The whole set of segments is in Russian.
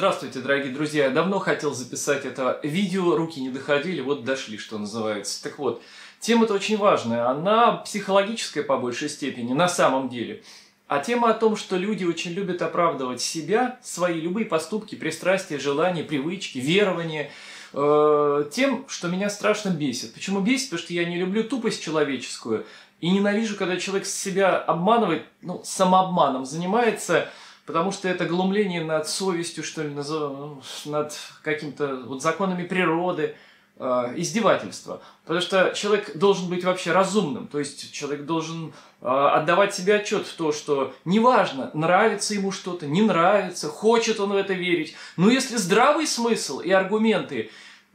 Здравствуйте, дорогие друзья! Я давно хотел записать это видео, руки не доходили, вот дошли, что называется. Так вот, тема-то очень важная, она психологическая по большей степени, на самом деле. А тема о том, что люди очень любят оправдывать себя, свои любые поступки, пристрастия, желания, привычки, верования, э, тем, что меня страшно бесит. Почему бесит? Потому что я не люблю тупость человеческую и ненавижу, когда человек себя обманывает, ну, самообманом занимается – Потому что это глумление над совестью, что ли, ну, над каким-то вот законами природы, э, издевательство. Потому что человек должен быть вообще разумным, то есть человек должен э, отдавать себе отчет в то, что неважно, нравится ему что-то, не нравится, хочет он в это верить, но если здравый смысл и аргументы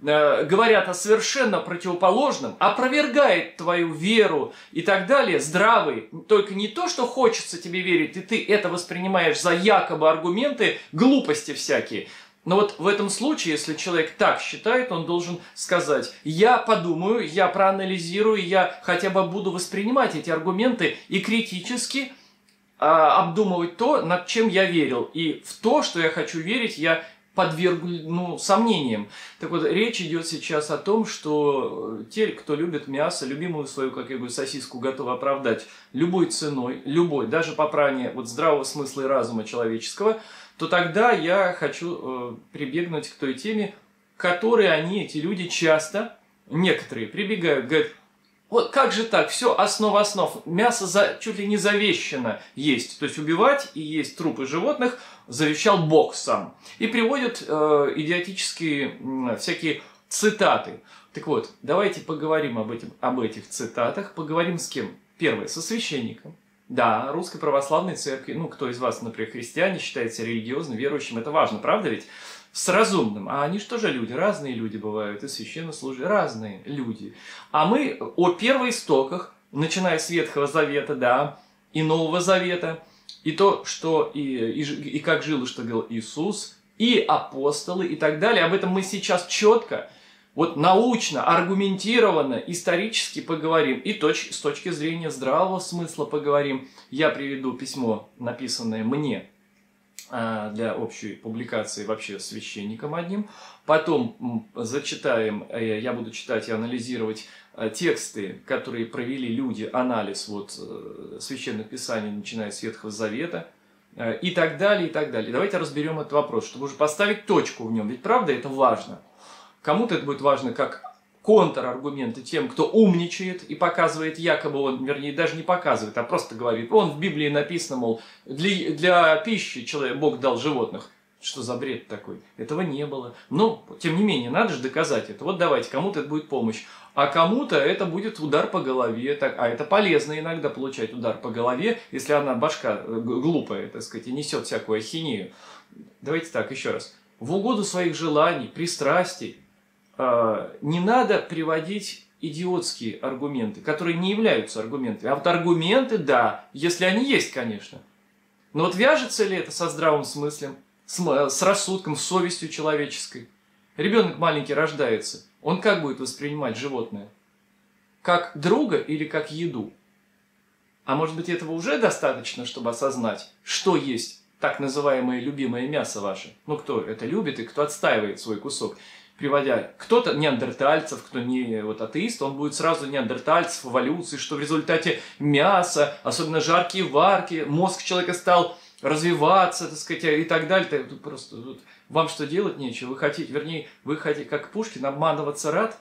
Э, говорят о совершенно противоположном, опровергает твою веру и так далее, здравый, только не то, что хочется тебе верить, и ты это воспринимаешь за якобы аргументы, глупости всякие. Но вот в этом случае, если человек так считает, он должен сказать, я подумаю, я проанализирую, я хотя бы буду воспринимать эти аргументы и критически а, обдумывать то, над чем я верил. И в то, что я хочу верить, я подвергли ну, сомнениям. Так вот, речь идет сейчас о том, что э, те, кто любит мясо, любимую свою, как я говорю, сосиску готовы оправдать любой ценой, любой, даже по попрание вот здравого смысла и разума человеческого, то тогда я хочу э, прибегнуть к той теме, к которой они, эти люди, часто, некоторые прибегают, говорят, вот как же так, все основа основ, мясо за, чуть ли не завещено есть, то есть убивать и есть трупы животных – завещал Бог сам. И приводит э, идиотические э, всякие цитаты. Так вот, давайте поговорим об, этим, об этих цитатах. Поговорим с кем? Первое, со священником. Да, Русской Православной Церкви, ну, кто из вас, например, христиане, считается религиозным, верующим, это важно, правда ведь? С разумным. А они что же люди? Разные люди бывают, и священнослужители, разные люди. А мы о первоистоках, начиная с Ветхого Завета, да, и Нового Завета – и то, что и, и, и как жил и что говорил Иисус, и апостолы и так далее. Об этом мы сейчас четко, вот научно, аргументированно, исторически поговорим. И точ, с точки зрения здравого смысла поговорим. Я приведу письмо, написанное мне а, для общей публикации вообще священником одним. Потом зачитаем, э, я буду читать и анализировать Э, тексты, которые провели люди, анализ вот э, священных писаний, начиная с Ветхого Завета э, и так далее, и так далее. Давайте разберем этот вопрос, чтобы уже поставить точку в нем, ведь правда это важно. Кому-то это будет важно как контраргументы тем, кто умничает и показывает якобы, он, вернее, даже не показывает, а просто говорит, он в Библии написано, мол, для, для пищи человек, Бог дал животных, что за бред такой? Этого не было. Но, тем не менее, надо же доказать это. Вот давайте, кому-то это будет помощь. А кому-то это будет удар по голове. Так, а это полезно иногда получать удар по голове, если она башка э, глупая, так сказать, и несет всякую ахинею. Давайте так, еще раз. В угоду своих желаний, пристрастий, э, не надо приводить идиотские аргументы, которые не являются аргументами. А вот аргументы, да, если они есть, конечно. Но вот вяжется ли это со здравым смыслом, с, с рассудком, с совестью человеческой. Ребенок маленький рождается, он как будет воспринимать животное? Как друга или как еду? А может быть этого уже достаточно, чтобы осознать, что есть так называемое любимое мясо ваше? Ну кто это любит и кто отстаивает свой кусок? приводя кто-то неандертальцев, кто не вот атеист, он будет сразу неандертальцев эволюции, что в результате мяса, особенно жаркие варки, мозг человека стал развиваться, так сказать, и так далее. Тут просто тут вам что делать нечего. Вы хотите, вернее, вы хотите, как Пушкин, обманываться рад.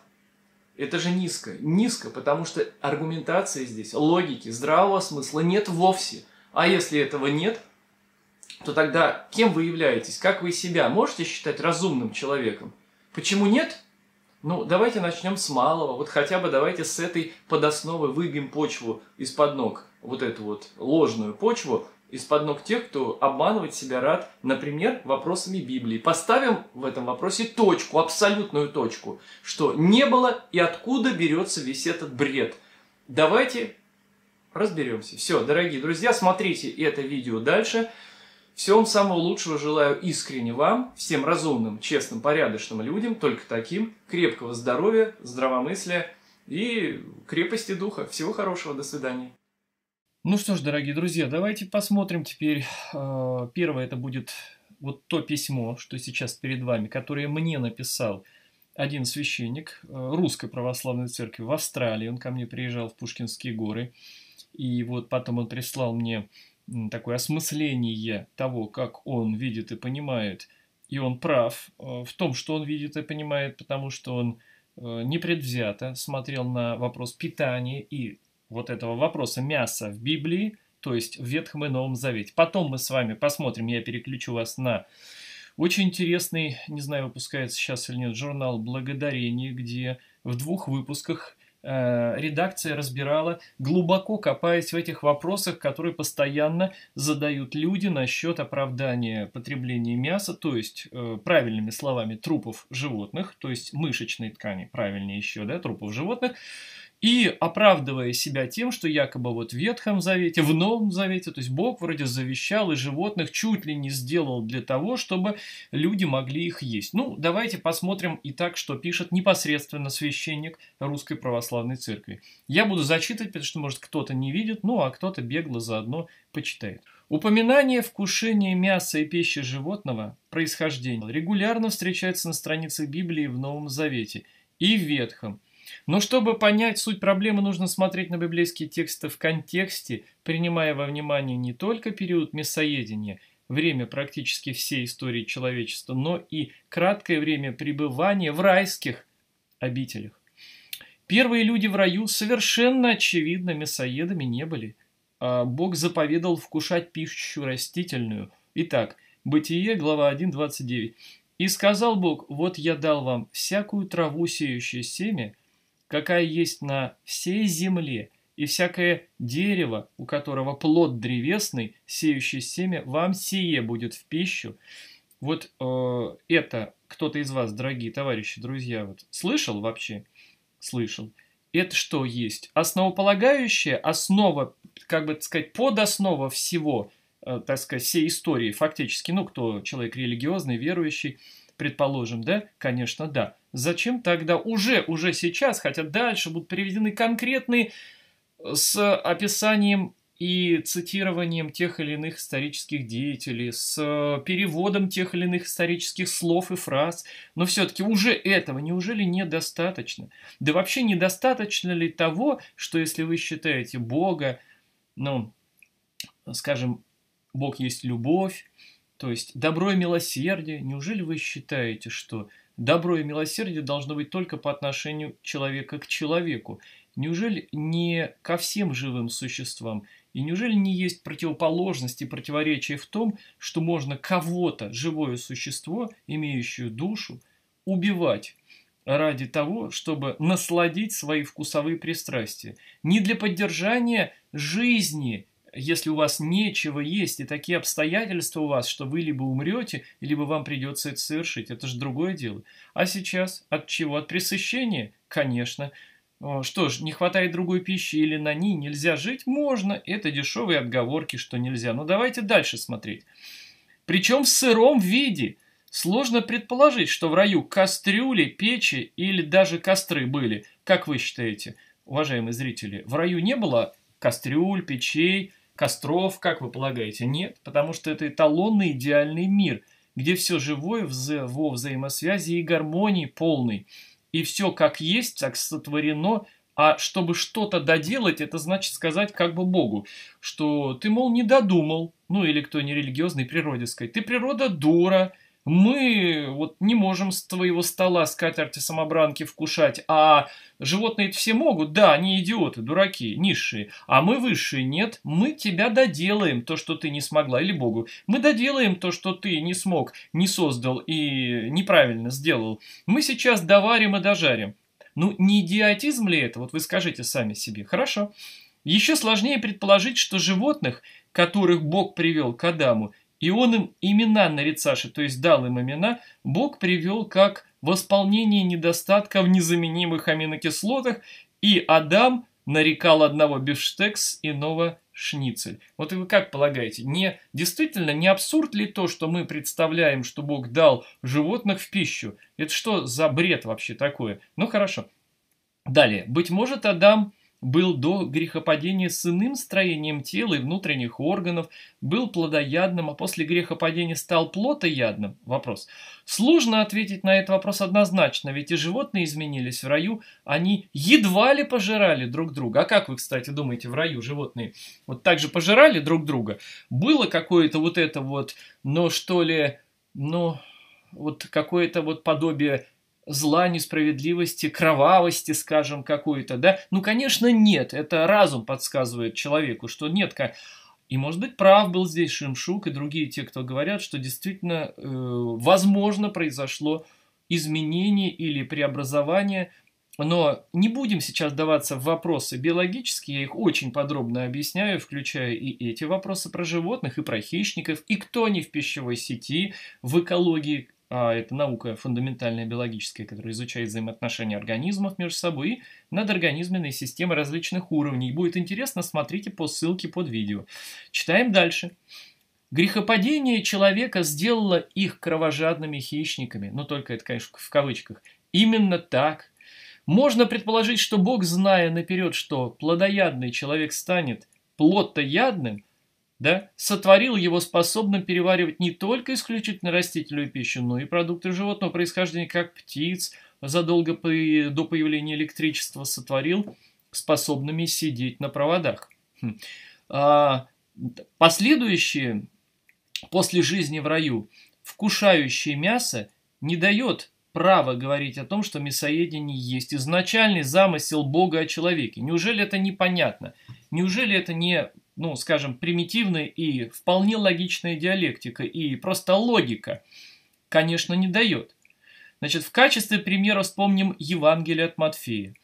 Это же низко. Низко, потому что аргументации здесь, логики, здравого смысла нет вовсе. А если этого нет, то тогда кем вы являетесь? Как вы себя можете считать разумным человеком? Почему нет? Ну, давайте начнем с малого. Вот хотя бы давайте с этой подосновы выбьем почву из-под ног. Вот эту вот ложную почву, из-под ног тех, кто обманывать себя рад, например, вопросами Библии. Поставим в этом вопросе точку, абсолютную точку, что не было и откуда берется весь этот бред. Давайте разберемся. Все, дорогие друзья, смотрите это видео дальше. Всем самого лучшего желаю искренне вам, всем разумным, честным, порядочным людям, только таким, крепкого здоровья, здравомыслия и крепости духа. Всего хорошего, до свидания. Ну что ж, дорогие друзья, давайте посмотрим теперь. А, первое это будет вот то письмо, что сейчас перед вами, которое мне написал один священник а, Русской Православной Церкви в Австралии. Он ко мне приезжал в Пушкинские горы. И вот потом он прислал мне такое осмысление того, как он видит и понимает. И он прав а, в том, что он видит и понимает, потому что он непредвзято смотрел на вопрос питания и вот этого вопроса мяса в Библии, то есть в Ветхом и Новом Завете. Потом мы с вами посмотрим, я переключу вас на очень интересный, не знаю, выпускается сейчас или нет, журнал «Благодарение», где в двух выпусках э, редакция разбирала, глубоко копаясь в этих вопросах, которые постоянно задают люди насчет оправдания потребления мяса, то есть, э, правильными словами, трупов животных, то есть мышечной ткани, правильнее еще, да, трупов животных, и оправдывая себя тем, что якобы вот в Ветхом Завете, в Новом Завете, то есть Бог вроде завещал и животных чуть ли не сделал для того, чтобы люди могли их есть. Ну, давайте посмотрим и так, что пишет непосредственно священник Русской Православной Церкви. Я буду зачитывать, потому что, может, кто-то не видит, ну, а кто-то бегло заодно почитает. Упоминание вкушения мяса и пищи животного происхождения регулярно встречается на страницах Библии в Новом Завете и в Ветхом, но чтобы понять суть проблемы, нужно смотреть на библейские тексты в контексте, принимая во внимание не только период мясоедения, время практически всей истории человечества, но и краткое время пребывания в райских обителях. Первые люди в раю совершенно очевидно мясоедами не были. А Бог заповедал вкушать пищу растительную. Итак, Бытие, глава 1, 29. «И сказал Бог, вот я дал вам всякую траву, сеющую семя, какая есть на всей земле, и всякое дерево, у которого плод древесный, сеющий семя, вам сие будет в пищу». Вот э, это кто-то из вас, дорогие товарищи, друзья, вот слышал вообще? Слышал. Это что есть? Основополагающая основа, как бы так сказать, подоснова всего, э, так сказать, всей истории фактически, ну, кто человек религиозный, верующий – предположим, да? Конечно, да. Зачем тогда уже, уже сейчас, хотя дальше будут приведены конкретные э, с описанием и цитированием тех или иных исторических деятелей, с э, переводом тех или иных исторических слов и фраз. Но все-таки уже этого неужели недостаточно? Да вообще недостаточно ли того, что если вы считаете Бога, ну, скажем, Бог есть любовь, то есть добро и милосердие. Неужели вы считаете, что добро и милосердие должно быть только по отношению человека к человеку? Неужели не ко всем живым существам? И неужели не есть противоположности, противоречия в том, что можно кого-то, живое существо, имеющее душу, убивать ради того, чтобы насладить свои вкусовые пристрастия? Не для поддержания жизни если у вас нечего есть, и такие обстоятельства у вас, что вы либо умрете, либо вам придется это совершить, это же другое дело. А сейчас от чего? От пресыщения? Конечно. Э, что ж, не хватает другой пищи или на ней нельзя жить? Можно. Это дешевые отговорки, что нельзя. Но давайте дальше смотреть. Причем в сыром виде. Сложно предположить, что в раю кастрюли, печи или даже костры были. Как вы считаете, уважаемые зрители, в раю не было кастрюль, печей, Костров, как вы полагаете, нет, потому что это эталонный идеальный мир, где все живое вза во взаимосвязи и гармонии полной. И все как есть, так сотворено, а чтобы что-то доделать, это значит сказать как бы Богу, что ты, мол, не додумал, ну или кто не религиозный, природе сказать, ты природа дура, мы вот не можем с твоего стола скатерти самобранки вкушать, а животные все могут, да, они идиоты, дураки, низшие, а мы высшие, нет, мы тебя доделаем то, что ты не смогла, или Богу, мы доделаем то, что ты не смог, не создал и неправильно сделал, мы сейчас доварим и дожарим. Ну, не идиотизм ли это? Вот вы скажите сами себе. Хорошо. Еще сложнее предположить, что животных, которых Бог привел к Адаму, и он им имена нарицаши, то есть дал им имена, Бог привел как восполнение недостатка в незаменимых аминокислотах, и Адам нарекал одного бифштекс, иного шницель. Вот вы как полагаете, не, действительно не абсурд ли то, что мы представляем, что Бог дал животных в пищу? Это что за бред вообще такое? Ну хорошо. Далее. Быть может, Адам был до грехопадения с иным строением тела и внутренних органов, был плодоядным, а после грехопадения стал плотоядным? Вопрос. Сложно ответить на этот вопрос однозначно, ведь и животные изменились в раю, они едва ли пожирали друг друга. А как вы, кстати, думаете, в раю животные вот так же пожирали друг друга? Было какое-то вот это вот, но что ли, ну, вот какое-то вот подобие зла, несправедливости, кровавости, скажем, какой-то, да? Ну, конечно, нет. Это разум подсказывает человеку, что нет. И, может быть, прав был здесь Шимшук и другие те, кто говорят, что действительно, э, возможно, произошло изменение или преобразование но не будем сейчас даваться в вопросы биологические, я их очень подробно объясняю, включая и эти вопросы про животных, и про хищников, и кто они в пищевой сети, в экологии а, это наука фундаментальная биологическая, которая изучает взаимоотношения организмов между собой и надорганизменные системы различных уровней. Будет интересно, смотрите по ссылке под видео. Читаем дальше. Грехопадение человека сделало их кровожадными хищниками. Но ну, только это, конечно, в кавычках. Именно так. Можно предположить, что Бог, зная наперед, что плодоядный человек станет плотоядным, да, сотворил его способным переваривать не только исключительно растительную пищу, но и продукты животного происхождения, как птиц, задолго до появления электричества сотворил способными сидеть на проводах. Хм. А, Последующие после жизни в раю, вкушающие мясо, не дает права говорить о том, что мясоедение есть изначальный замысел Бога о человеке. Неужели это непонятно? Неужели это не ну, скажем, примитивная и вполне логичная диалектика, и просто логика, конечно, не дает. Значит, в качестве примера вспомним Евангелие от Матфея.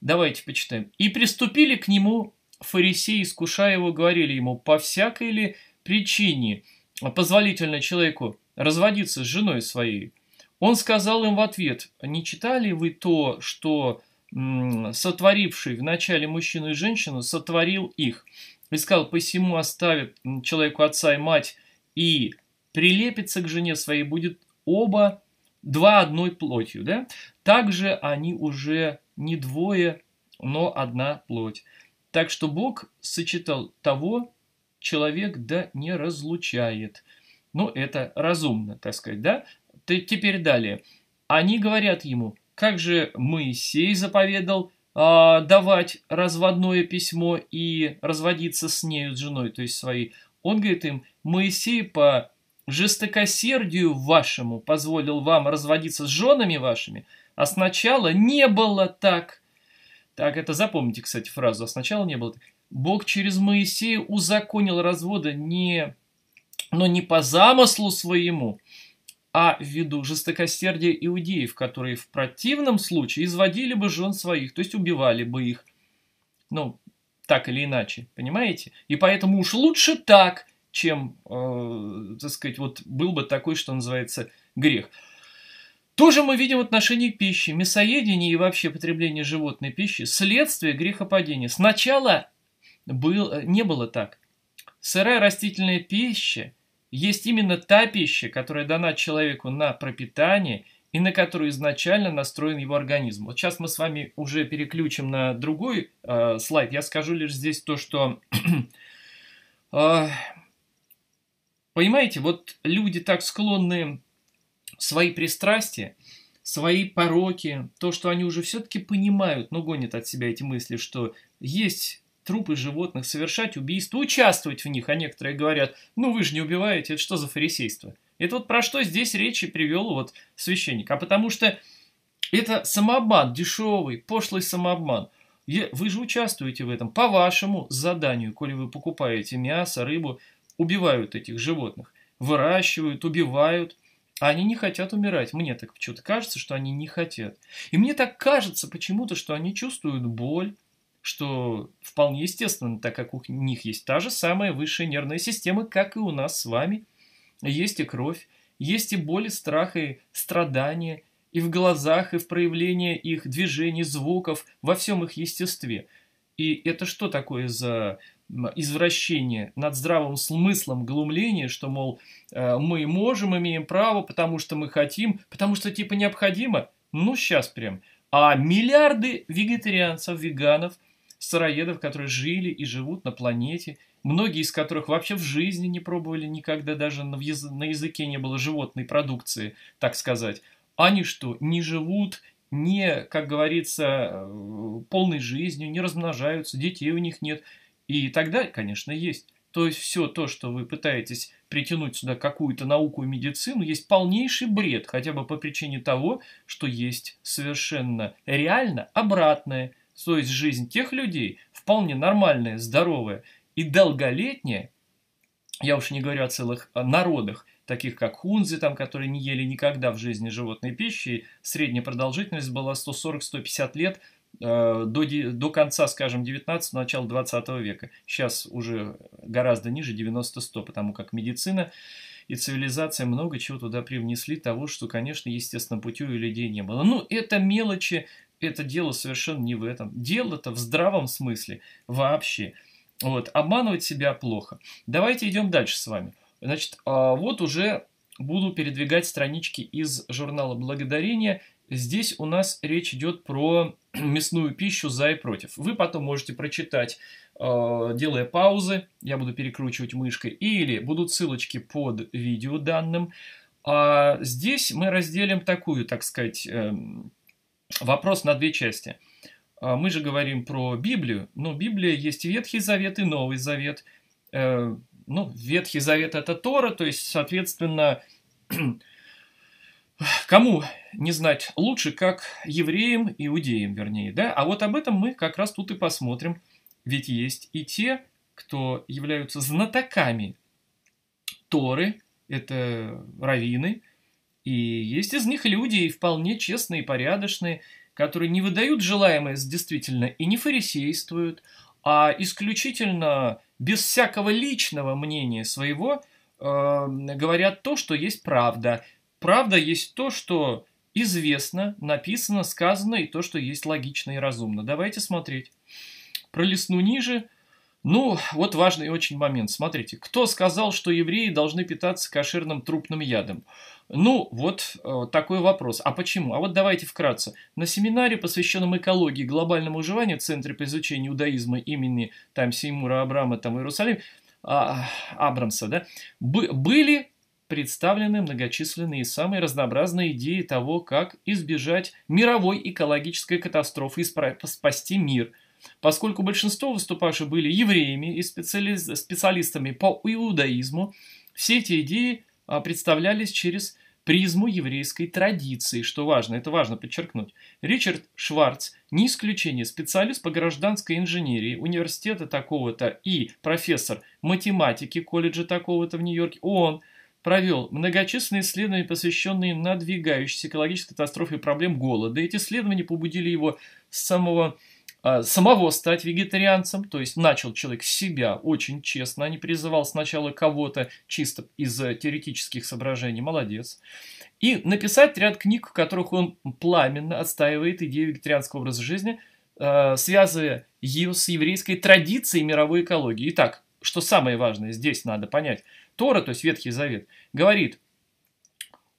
Давайте почитаем. «И приступили к нему фарисеи, искушая его, говорили ему, по всякой ли причине позволительно человеку разводиться с женой своей?» Он сказал им в ответ, «Не читали вы то, что сотворивший в начале мужчину и женщину сотворил их?» И сказал, посему оставит человеку отца и мать и прилепится к жене своей, будет оба два одной плотью, да? Также они уже не двое, но одна плоть. Так что Бог сочетал того, человек да не разлучает. Ну, это разумно, так сказать, да? Теперь далее. Они говорят ему, как же Моисей заповедал э, давать разводное письмо и разводиться с нею, с женой, то есть своей. Он говорит им, Моисей по жестокосердию вашему позволил вам разводиться с женами вашими, а сначала не было так. Так, это запомните, кстати, фразу, а сначала не было так. Бог через Моисея узаконил развода не, но не по замыслу своему, а ввиду жестокосердия иудеев, которые в противном случае изводили бы жен своих, то есть убивали бы их. Ну, так или иначе, понимаете? И поэтому уж лучше так, чем, э, так сказать, вот был бы такой, что называется, грех. Тоже мы видим в отношении пищи, мясоедение и вообще потребление животной пищи следствие грехопадения. Сначала был, э, не было так. Сырая растительная пища – есть именно та пища, которая дана человеку на пропитание и на которую изначально настроен его организм. Вот сейчас мы с вами уже переключим на другой э, слайд. Я скажу лишь здесь то, что... э, понимаете, вот люди так склонны свои пристрастия, свои пороки, то, что они уже все-таки понимают, но ну, гонят от себя эти мысли, что есть трупы животных, совершать убийства, участвовать в них, а некоторые говорят, ну вы же не убиваете, это что за фарисейство? Это вот про что здесь речи привел вот священник. А потому что это самообман, дешевый, пошлый самообман. Вы же участвуете в этом по вашему заданию, коли вы покупаете мясо, рыбу, убивают этих животных, выращивают, убивают, а они не хотят умирать. Мне так почему-то кажется, что они не хотят. И мне так кажется почему-то, что они чувствуют боль, что вполне естественно, так как у них есть та же самая высшая нервная система, как и у нас с вами. Есть и кровь, есть и боли, страх и страдания, и в глазах, и в проявлении их движений, звуков, во всем их естестве. И это что такое за извращение над здравым смыслом глумление, что, мол, э, мы можем, имеем право, потому что мы хотим, потому что типа необходимо? Ну, сейчас прям. А миллиарды вегетарианцев, веганов – сыроедов, которые жили и живут на планете, многие из которых вообще в жизни не пробовали никогда, даже на, язы- на языке не было животной продукции, так сказать. Они что, не живут, не, как говорится, э, полной жизнью, не размножаются, детей у них нет. И тогда, конечно, есть. То есть все то, что вы пытаетесь притянуть сюда какую-то науку и медицину, есть полнейший бред, хотя бы по причине того, что есть совершенно реально обратное – то есть жизнь тех людей, вполне нормальная, здоровая и долголетняя, я уж не говорю о целых народах, таких как хунзы, там, которые не ели никогда в жизни животной пищи, средняя продолжительность была 140-150 лет э, до, до конца, скажем, 19 начала 20 века. Сейчас уже гораздо ниже 90-100, потому как медицина и цивилизация много чего туда привнесли, того, что, конечно, естественным путем у людей не было. Ну, это мелочи, это дело совершенно не в этом. Дело-то в здравом смысле вообще. Вот, обманывать себя плохо. Давайте идем дальше с вами. Значит, а, вот уже буду передвигать странички из журнала «Благодарение». Здесь у нас речь идет про мясную пищу за и против. Вы потом можете прочитать, а, делая паузы, я буду перекручивать мышкой, или будут ссылочки под видео данным. А здесь мы разделим такую, так сказать, эм, вопрос на две части. А, мы же говорим про Библию, но ну, Библия есть и Ветхий Завет, и Новый Завет. Э, ну, Ветхий Завет – это Тора, то есть, соответственно, кому не знать лучше, как евреям, иудеям, вернее, да? А вот об этом мы как раз тут и посмотрим. Ведь есть и те, кто являются знатоками Торы, это раввины, и есть из них люди, и вполне честные и порядочные, которые не выдают желаемое за действительно и не фарисействуют, а исключительно без всякого личного мнения своего э, говорят то, что есть правда. Правда есть то, что известно, написано, сказано, и то, что есть логично и разумно. Давайте смотреть. Пролесну ниже – ну, вот важный очень момент. Смотрите, кто сказал, что евреи должны питаться кошерным трупным ядом? Ну, вот э, такой вопрос. А почему? А вот давайте вкратце. На семинаре, посвященном экологии и глобальному выживанию в Центре по изучению иудаизма имени там Сеймура Абрама, там Иерусалим, а, Абрамса, да, бы, были представлены многочисленные и самые разнообразные идеи того, как избежать мировой экологической катастрофы и спасти мир поскольку большинство выступавших были евреями и специалистами по иудаизму, все эти идеи а, представлялись через призму еврейской традиции, что важно, это важно подчеркнуть. Ричард Шварц, не исключение, специалист по гражданской инженерии университета такого-то и профессор математики колледжа такого-то в Нью-Йорке, он провел многочисленные исследования, посвященные надвигающейся экологической катастрофе и проблем голода. Эти исследования побудили его с самого а, самого стать вегетарианцем, то есть начал человек себя очень честно, а не призывал сначала кого-то чисто из э, теоретических соображений, молодец, и написать ряд книг, в которых он пламенно отстаивает идею вегетарианского образа жизни, э, связывая ее с еврейской традицией мировой экологии. Итак, что самое важное здесь надо понять, Тора, то есть Ветхий Завет, говорит,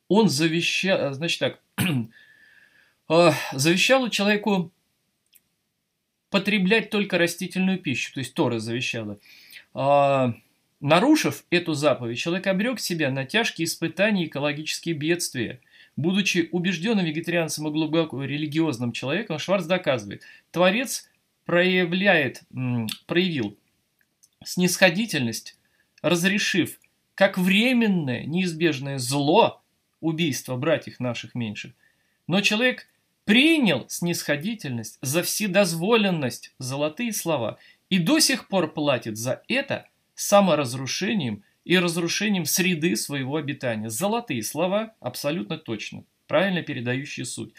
он завещал, э, значит так, завещал человеку потреблять только растительную пищу, то есть Тора завещала. А, нарушив эту заповедь, человек обрек себя на тяжкие испытания и экологические бедствия. Будучи убежденным вегетарианцем и глубоко религиозным человеком, Шварц доказывает, Творец проявляет, проявил снисходительность, разрешив как временное неизбежное зло убийство братьев наших меньших. Но человек принял снисходительность, за вседозволенность, золотые слова, и до сих пор платит за это саморазрушением и разрушением среды своего обитания. Золотые слова абсолютно точно, правильно передающие суть.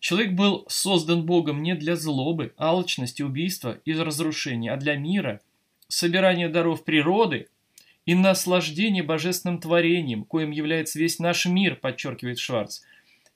Человек был создан Богом не для злобы, алчности, убийства и разрушения, а для мира, собирания даров природы и наслаждения божественным творением, коим является весь наш мир, подчеркивает Шварц.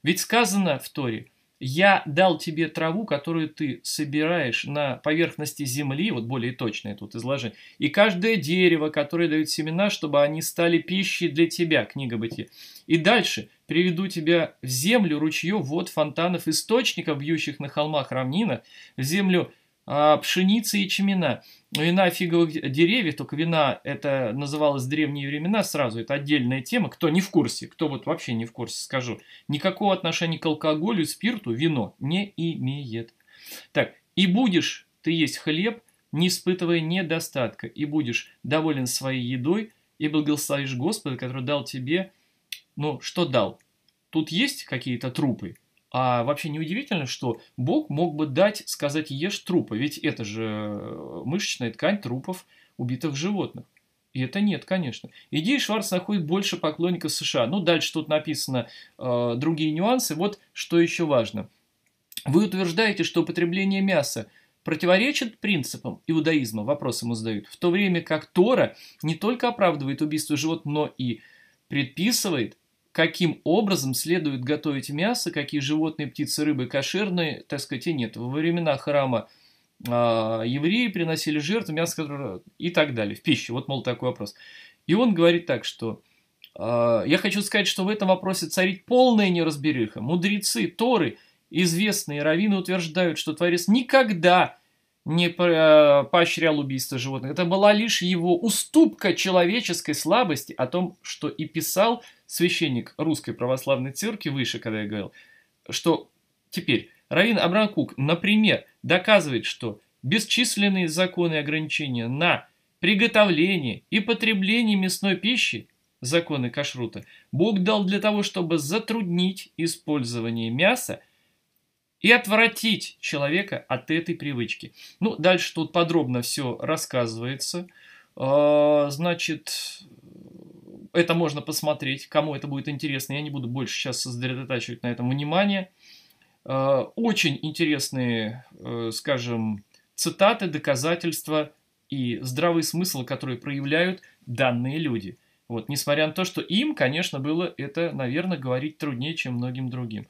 Ведь сказано в Торе – я дал тебе траву, которую ты собираешь на поверхности земли, вот более точное тут изложение, и каждое дерево, которое дает семена, чтобы они стали пищей для тебя, книга бытия. И дальше приведу тебя в землю ручьев, вод, фонтанов, источников, бьющих на холмах равнинах, в землю а, пшеницы и ячмена. Вина ну фиговых деревьев, только вина это называлось в древние времена сразу, это отдельная тема. Кто не в курсе, кто вот вообще не в курсе, скажу. Никакого отношения к алкоголю, спирту вино не имеет. Так, и будешь ты есть хлеб, не испытывая недостатка, и будешь доволен своей едой, и благословишь Господа, который дал тебе, ну, что дал? Тут есть какие-то трупы – а вообще неудивительно, что Бог мог бы дать сказать «ешь трупы», ведь это же э, мышечная ткань трупов убитых животных. И это нет, конечно. Идея Шварц находит больше поклонников США. Ну, дальше тут написано э, другие нюансы. Вот что еще важно. Вы утверждаете, что употребление мяса противоречит принципам иудаизма, вопрос ему задают, в то время как Тора не только оправдывает убийство животных, но и предписывает каким образом следует готовить мясо, какие животные, птицы, рыбы кошерные, так сказать, и нет. Во времена храма а, евреи приносили жертвы, мясо, которое... и так далее, в пищу. Вот, мол, такой вопрос. И он говорит так, что а, я хочу сказать, что в этом вопросе царит полная неразбериха. Мудрецы, Торы, известные раввины утверждают, что Творец никогда не э, поощрял убийство животных. Это была лишь его уступка человеческой слабости о том, что и писал священник Русской Православной Церкви выше, когда я говорил, что теперь Равин Абранкук, например, доказывает, что бесчисленные законы и ограничения на приготовление и потребление мясной пищи, законы кашрута, Бог дал для того, чтобы затруднить использование мяса – и отвратить человека от этой привычки. Ну, дальше тут подробно все рассказывается. А, значит, это можно посмотреть, кому это будет интересно. Я не буду больше сейчас сосредотачивать на этом внимание. А, очень интересные, э, скажем, цитаты, доказательства и здравый смысл, которые проявляют данные люди. Вот, несмотря на то, что им, конечно, было это, наверное, говорить труднее, чем многим другим.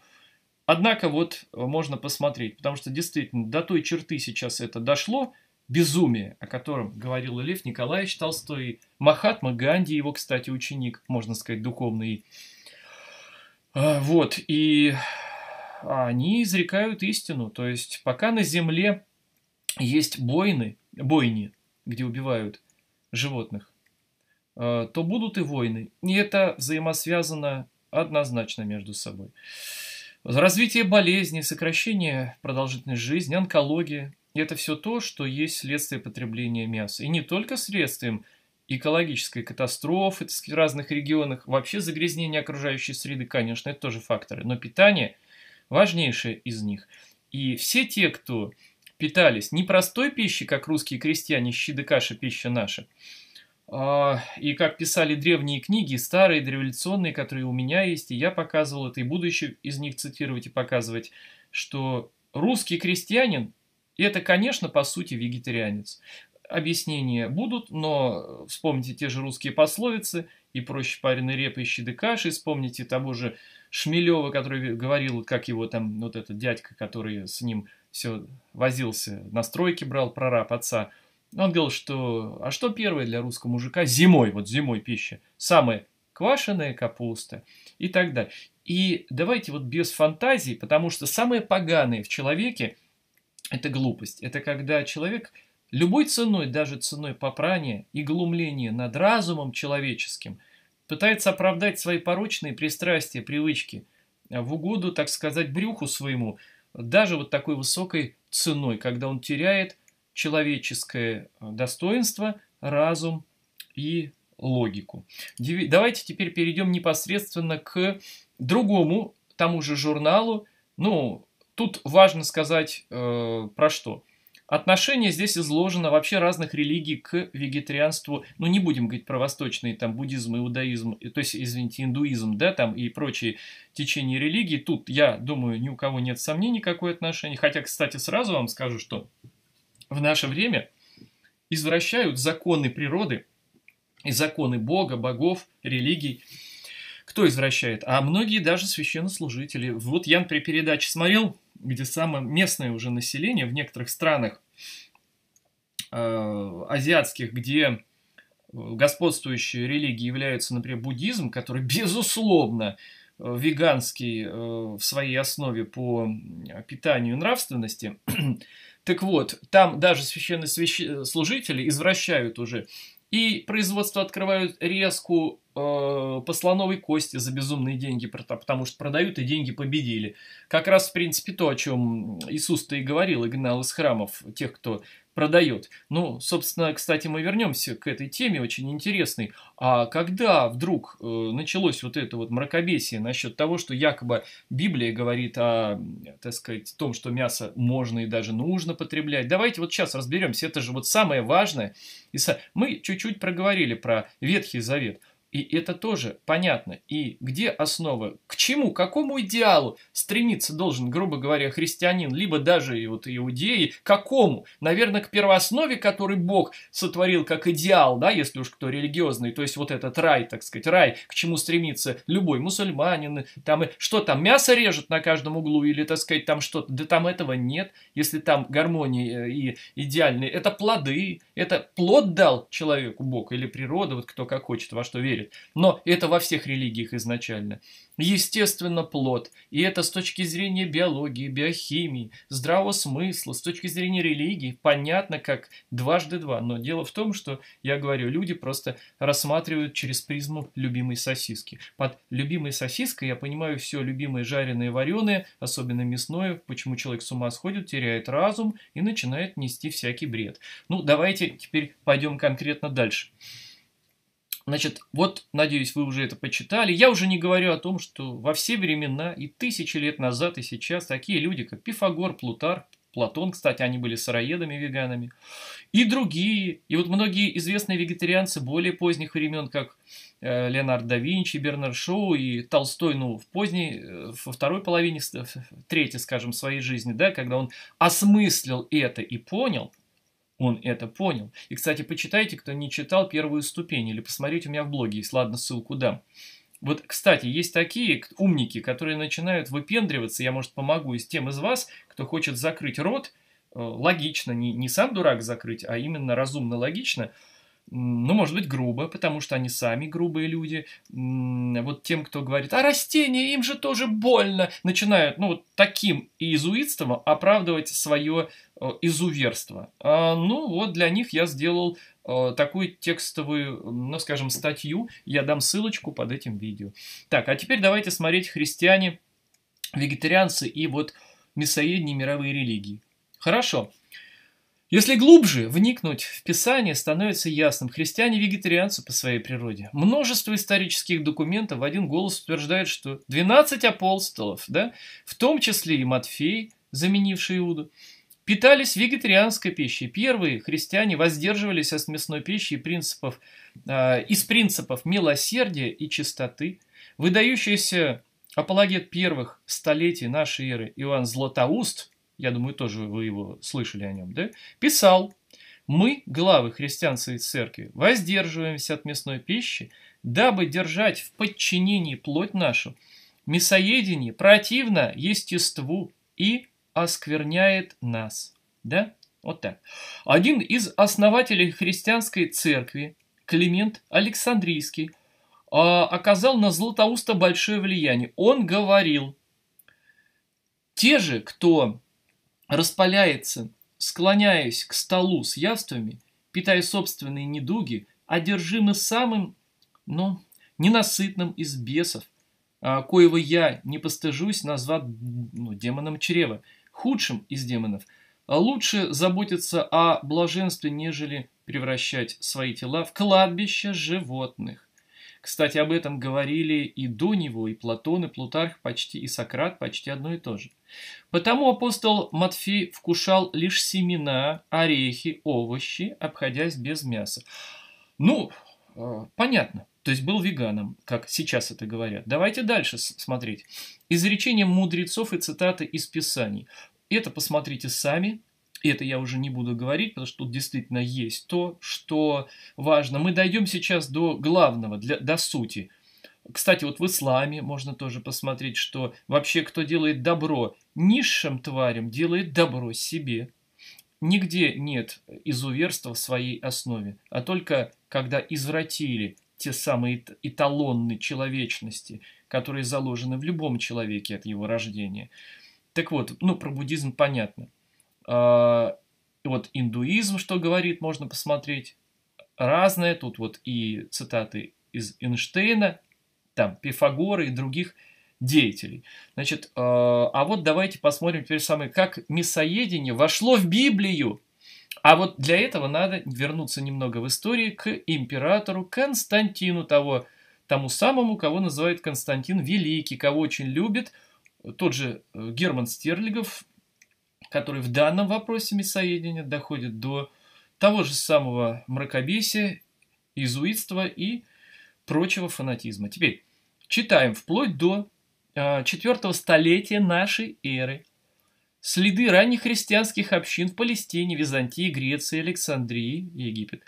Однако вот э, можно посмотреть, потому что действительно до той черты сейчас это дошло, безумие, о котором говорил Лев Николаевич Толстой, Махатма Ганди, его, кстати, ученик, можно сказать, духовный. А, вот, и а они изрекают истину, то есть пока на земле есть бойны, бойни, где убивают животных, э, то будут и войны. И это взаимосвязано однозначно между собой. Развитие болезни, сокращение продолжительности жизни, онкология – это все то, что есть следствие потребления мяса. И не только следствием экологической катастрофы в разных регионах, вообще загрязнение окружающей среды, конечно, это тоже факторы, но питание – важнейшее из них. И все те, кто питались не простой пищей, как русские крестьяне, щи да каша, пища наша – а, и как писали древние книги, старые, дореволюционные, которые у меня есть, и я показывал это, и будущее из них цитировать и показывать, что русский крестьянин, это, конечно, по сути вегетарианец. Объяснения будут, но вспомните те же русские пословицы, и проще пареной репы и щеды каши, вспомните того же Шмелева, который говорил, как его там, вот этот дядька, который с ним все возился, на стройке брал прораб отца – он говорил, что... А что первое для русского мужика зимой, вот зимой пища? Самая квашеная капуста и так далее. И давайте вот без фантазий, потому что самое поганое в человеке – это глупость. Это когда человек любой ценой, даже ценой попрания и глумления над разумом человеческим, пытается оправдать свои порочные пристрастия, привычки в угоду, так сказать, брюху своему, даже вот такой высокой ценой, когда он теряет – человеческое э, достоинство, разум и логику. Давайте теперь перейдем непосредственно к другому тому же журналу. Ну, тут важно сказать э, про что. Отношение здесь изложено вообще разных религий к вегетарианству. Ну, не будем говорить про восточные, там, буддизм, иудаизм, то есть, извините, индуизм, да, там, и прочие течения религии. Тут, я думаю, ни у кого нет сомнений, какое отношение. Хотя, кстати, сразу вам скажу, что в наше время извращают законы природы и законы Бога, богов, религий. Кто извращает? А многие даже священнослужители. Вот я при передаче смотрел, где самое местное уже население в некоторых странах э, азиатских, где господствующей религией является, например, буддизм, который, безусловно, э, веганский э, в своей основе по питанию и нравственности, Так вот, там даже священнослужители э, извращают уже и производство открывают резку Э, по слоновой кости за безумные деньги, потому что продают и деньги победили. Как раз, в принципе, то, о чем Иисус-то и говорил, и гнал из храмов тех, кто продает. Ну, собственно, кстати, мы вернемся к этой теме, очень интересной. А когда вдруг э, началось вот это вот мракобесие насчет того, что якобы Библия говорит о, так сказать, том, что мясо можно и даже нужно потреблять. Давайте вот сейчас разберемся, это же вот самое важное. Мы чуть-чуть проговорили про Ветхий Завет – и это тоже понятно. И где основа? К чему, к какому идеалу стремиться должен, грубо говоря, христианин, либо даже и вот иудеи? К какому? Наверное, к первооснове, который Бог сотворил как идеал, да, если уж кто религиозный, то есть вот этот рай, так сказать, рай, к чему стремится любой мусульманин, там, и что там, мясо режет на каждом углу или, так сказать, там что-то, да там этого нет, если там гармония э, и идеальные, это плоды, это плод дал человеку Бог или природа, вот кто как хочет, во что верит верит. Но это во всех религиях изначально. Естественно, плод. И это с точки зрения биологии, биохимии, здравого смысла, с точки зрения религии, понятно как дважды два. Но дело в том, что, я говорю, люди просто рассматривают через призму любимой сосиски. Под любимой сосиской я понимаю все любимые жареные, вареные, особенно мясное, почему человек с ума сходит, теряет разум и начинает нести всякий бред. Ну, давайте теперь пойдем конкретно дальше. Дальше. Значит, вот, надеюсь, вы уже это почитали. Я уже не говорю о том, что во все времена и тысячи лет назад, и сейчас такие люди, как Пифагор, Плутар, Платон, кстати, они были сыроедами, веганами, и другие. И вот многие известные вегетарианцы более поздних времен, как э, Леонард да Винчи, Бернард Шоу и Толстой, ну, в поздней, э, во второй половине, в э, третьей, скажем, своей жизни, да, когда он осмыслил это и понял – он это понял. И, кстати, почитайте, кто не читал первую ступень, или посмотрите у меня в блоге, есть, ладно, ссылку дам. Вот, кстати, есть такие умники, которые начинают выпендриваться, я, может, помогу и с тем из вас, кто хочет закрыть рот, э, логично, не, не сам дурак закрыть, а именно разумно логично – ну, может быть, грубо, потому что они сами грубые люди. Вот тем, кто говорит, а растения, им же тоже больно, начинают, ну, вот таким иезуитством оправдывать свое э, изуверство. А, ну, вот для них я сделал э, такую текстовую, ну, скажем, статью. Я дам ссылочку под этим видео. Так, а теперь давайте смотреть христиане, вегетарианцы и вот мясоедние мировые религии. Хорошо. Если глубже вникнуть в Писание, становится ясным, христиане вегетарианцы по своей природе. Множество исторических документов в один голос утверждает, что 12 апостолов, да, в том числе и Матфей, заменивший Иуду, питались вегетарианской пищей. Первые христиане воздерживались от мясной пищи и принципов, э, из принципов милосердия и чистоты. Выдающийся апологет первых столетий нашей эры Иоанн Златоуст – я думаю, тоже вы его слышали о нем, да, писал, мы, главы христианской церкви, воздерживаемся от мясной пищи, дабы держать в подчинении плоть нашу. Мясоедение противно естеству и оскверняет нас. Да? Вот так. Один из основателей христианской церкви, Климент Александрийский, а, оказал на Златоуста большое влияние. Он говорил, те же, кто распаляется, склоняясь к столу с явствами, питая собственные недуги, одержимы самым, ну, ненасытным из бесов, а, коего я не постыжусь назвать ну, демоном чрева, худшим из демонов. А лучше заботиться о блаженстве, нежели превращать свои тела в кладбище животных. Кстати, об этом говорили и до него, и Платон, и Плутарх почти, и Сократ почти одно и то же. Потому апостол Матфей вкушал лишь семена, орехи, овощи, обходясь без мяса. Ну, э, понятно. То есть был веганом, как сейчас это говорят. Давайте дальше смотреть. Изречение мудрецов и цитаты из Писаний. Это посмотрите сами, и это я уже не буду говорить, потому что тут действительно есть то, что важно. Мы дойдем сейчас до главного, для, до сути. Кстати, вот в исламе можно тоже посмотреть, что вообще кто делает добро низшим тварям, делает добро себе. Нигде нет изуверства в своей основе, а только когда извратили те самые эталоны человечности, которые заложены в любом человеке от его рождения. Так вот, ну про буддизм понятно – а, вот индуизм, что говорит, можно посмотреть. Разное. Тут вот и цитаты из Эйнштейна, там Пифагора и других деятелей. Значит, э, а вот давайте посмотрим теперь самое, как мясоедение вошло в Библию. А вот для этого надо вернуться немного в истории к императору Константину того, тому самому, кого называют Константин Великий, кого очень любит тот же э, Герман Стерлигов который в данном вопросе мясоедения доходит до того же самого мракобесия, изуитства и прочего фанатизма. Теперь читаем вплоть до а, четвертого столетия нашей эры. Следы ранних христианских общин в Палестине, Византии, Греции, Александрии, Египет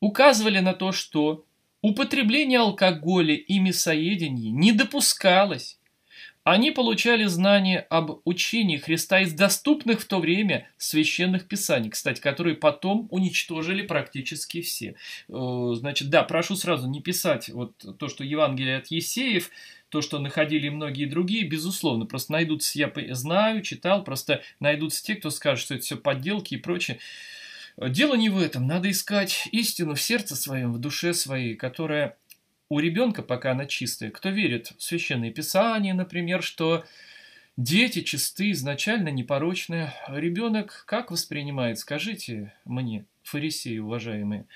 указывали на то, что употребление алкоголя и мясоедения не допускалось они получали знания об учении Христа из доступных в то время священных писаний, кстати, которые потом уничтожили практически все. Э, значит, да, прошу сразу не писать вот то, что Евангелие от Есеев, то, что находили многие другие, безусловно, просто найдутся, я знаю, читал, просто найдутся те, кто скажет, что это все подделки и прочее. Дело не в этом, надо искать истину в сердце своем, в душе своей, которая у ребенка, пока она чистая, кто верит в священные писания, например, что дети чисты, изначально непорочные, ребенок как воспринимает, скажите мне, фарисеи уважаемые,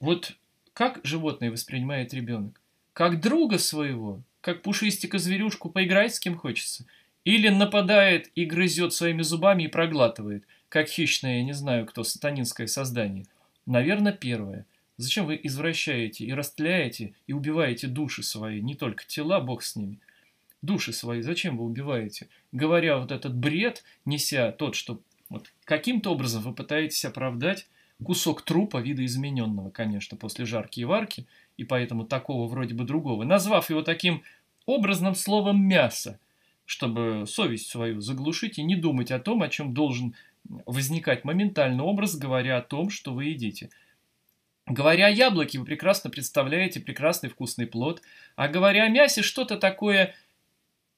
вот как животное воспринимает ребенок? Как друга своего, как пушистика-зверюшку поиграть с кем хочется? Или нападает и грызет своими зубами и проглатывает, как хищное, я не знаю кто, сатанинское создание? Наверное, первое – Зачем вы извращаете и растляете, и убиваете души свои, не только тела, бог с ними. Души свои зачем вы убиваете? Говоря вот этот бред, неся тот, что вот каким-то образом вы пытаетесь оправдать кусок трупа видоизмененного, конечно, после жарки и варки, и поэтому такого вроде бы другого, назвав его таким образным словом «мясо», чтобы совесть свою заглушить и не думать о том, о чем должен возникать моментально образ, говоря о том, что вы едите – Говоря о яблоке, вы прекрасно представляете прекрасный вкусный плод, а говоря о мясе, что-то такое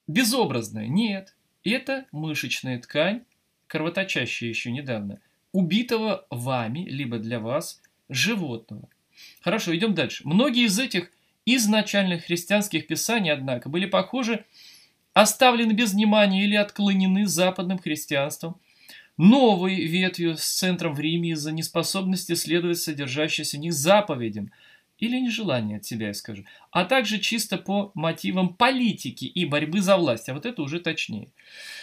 безобразное. Нет, это мышечная ткань, кровоточащая еще недавно, убитого вами, либо для вас, животного. Хорошо, идем дальше. Многие из этих изначальных христианских писаний, однако, были похожи, оставлены без внимания или отклонены западным христианством – новой ветвью с центром в Риме из-за неспособности следовать содержащейся в них заповедям или нежелания от себя, я скажу, а также чисто по мотивам политики и борьбы за власть, а вот это уже точнее.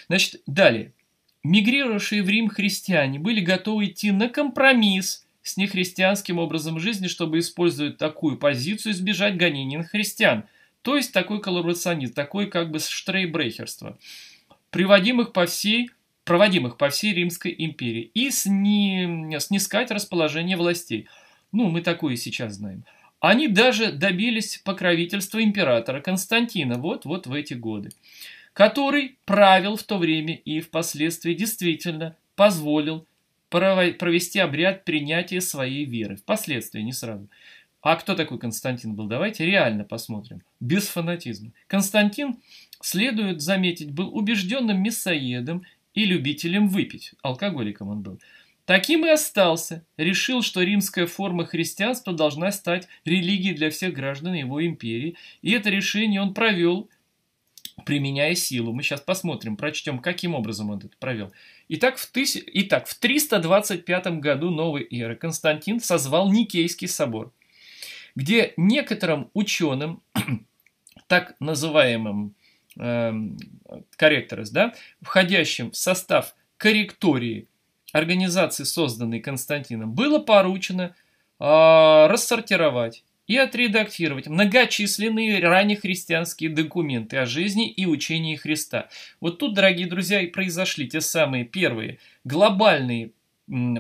Значит, далее. Мигрировавшие в Рим христиане были готовы идти на компромисс – с нехристианским образом жизни, чтобы использовать такую позицию и избежать гонений на христиан. То есть такой коллаборационизм, такой как бы штрейбрехерство, приводимых по всей проводимых по всей Римской империи, и сни... снискать расположение властей. Ну, мы такое сейчас знаем. Они даже добились покровительства императора Константина вот-вот в эти годы, который правил в то время и впоследствии действительно позволил провести обряд принятия своей веры. Впоследствии, не сразу. А кто такой Константин был? Давайте реально посмотрим. Без фанатизма. Константин, следует заметить, был убежденным мясоедом и любителем выпить. Алкоголиком он был. Таким и остался. Решил, что римская форма христианства должна стать религией для всех граждан его империи. И это решение он провел, применяя силу. Мы сейчас посмотрим, прочтем, каким образом он это провел. Итак, в, тысяч... Итак, в 325 году новой эры Константин созвал Никейский собор, где некоторым ученым, так называемым Эм, корректорес, да, входящим в состав корректории организации, созданной Константином, было поручено э, рассортировать и отредактировать многочисленные раннехристианские документы о жизни и учении Христа. Вот тут, дорогие друзья, и произошли те самые первые глобальные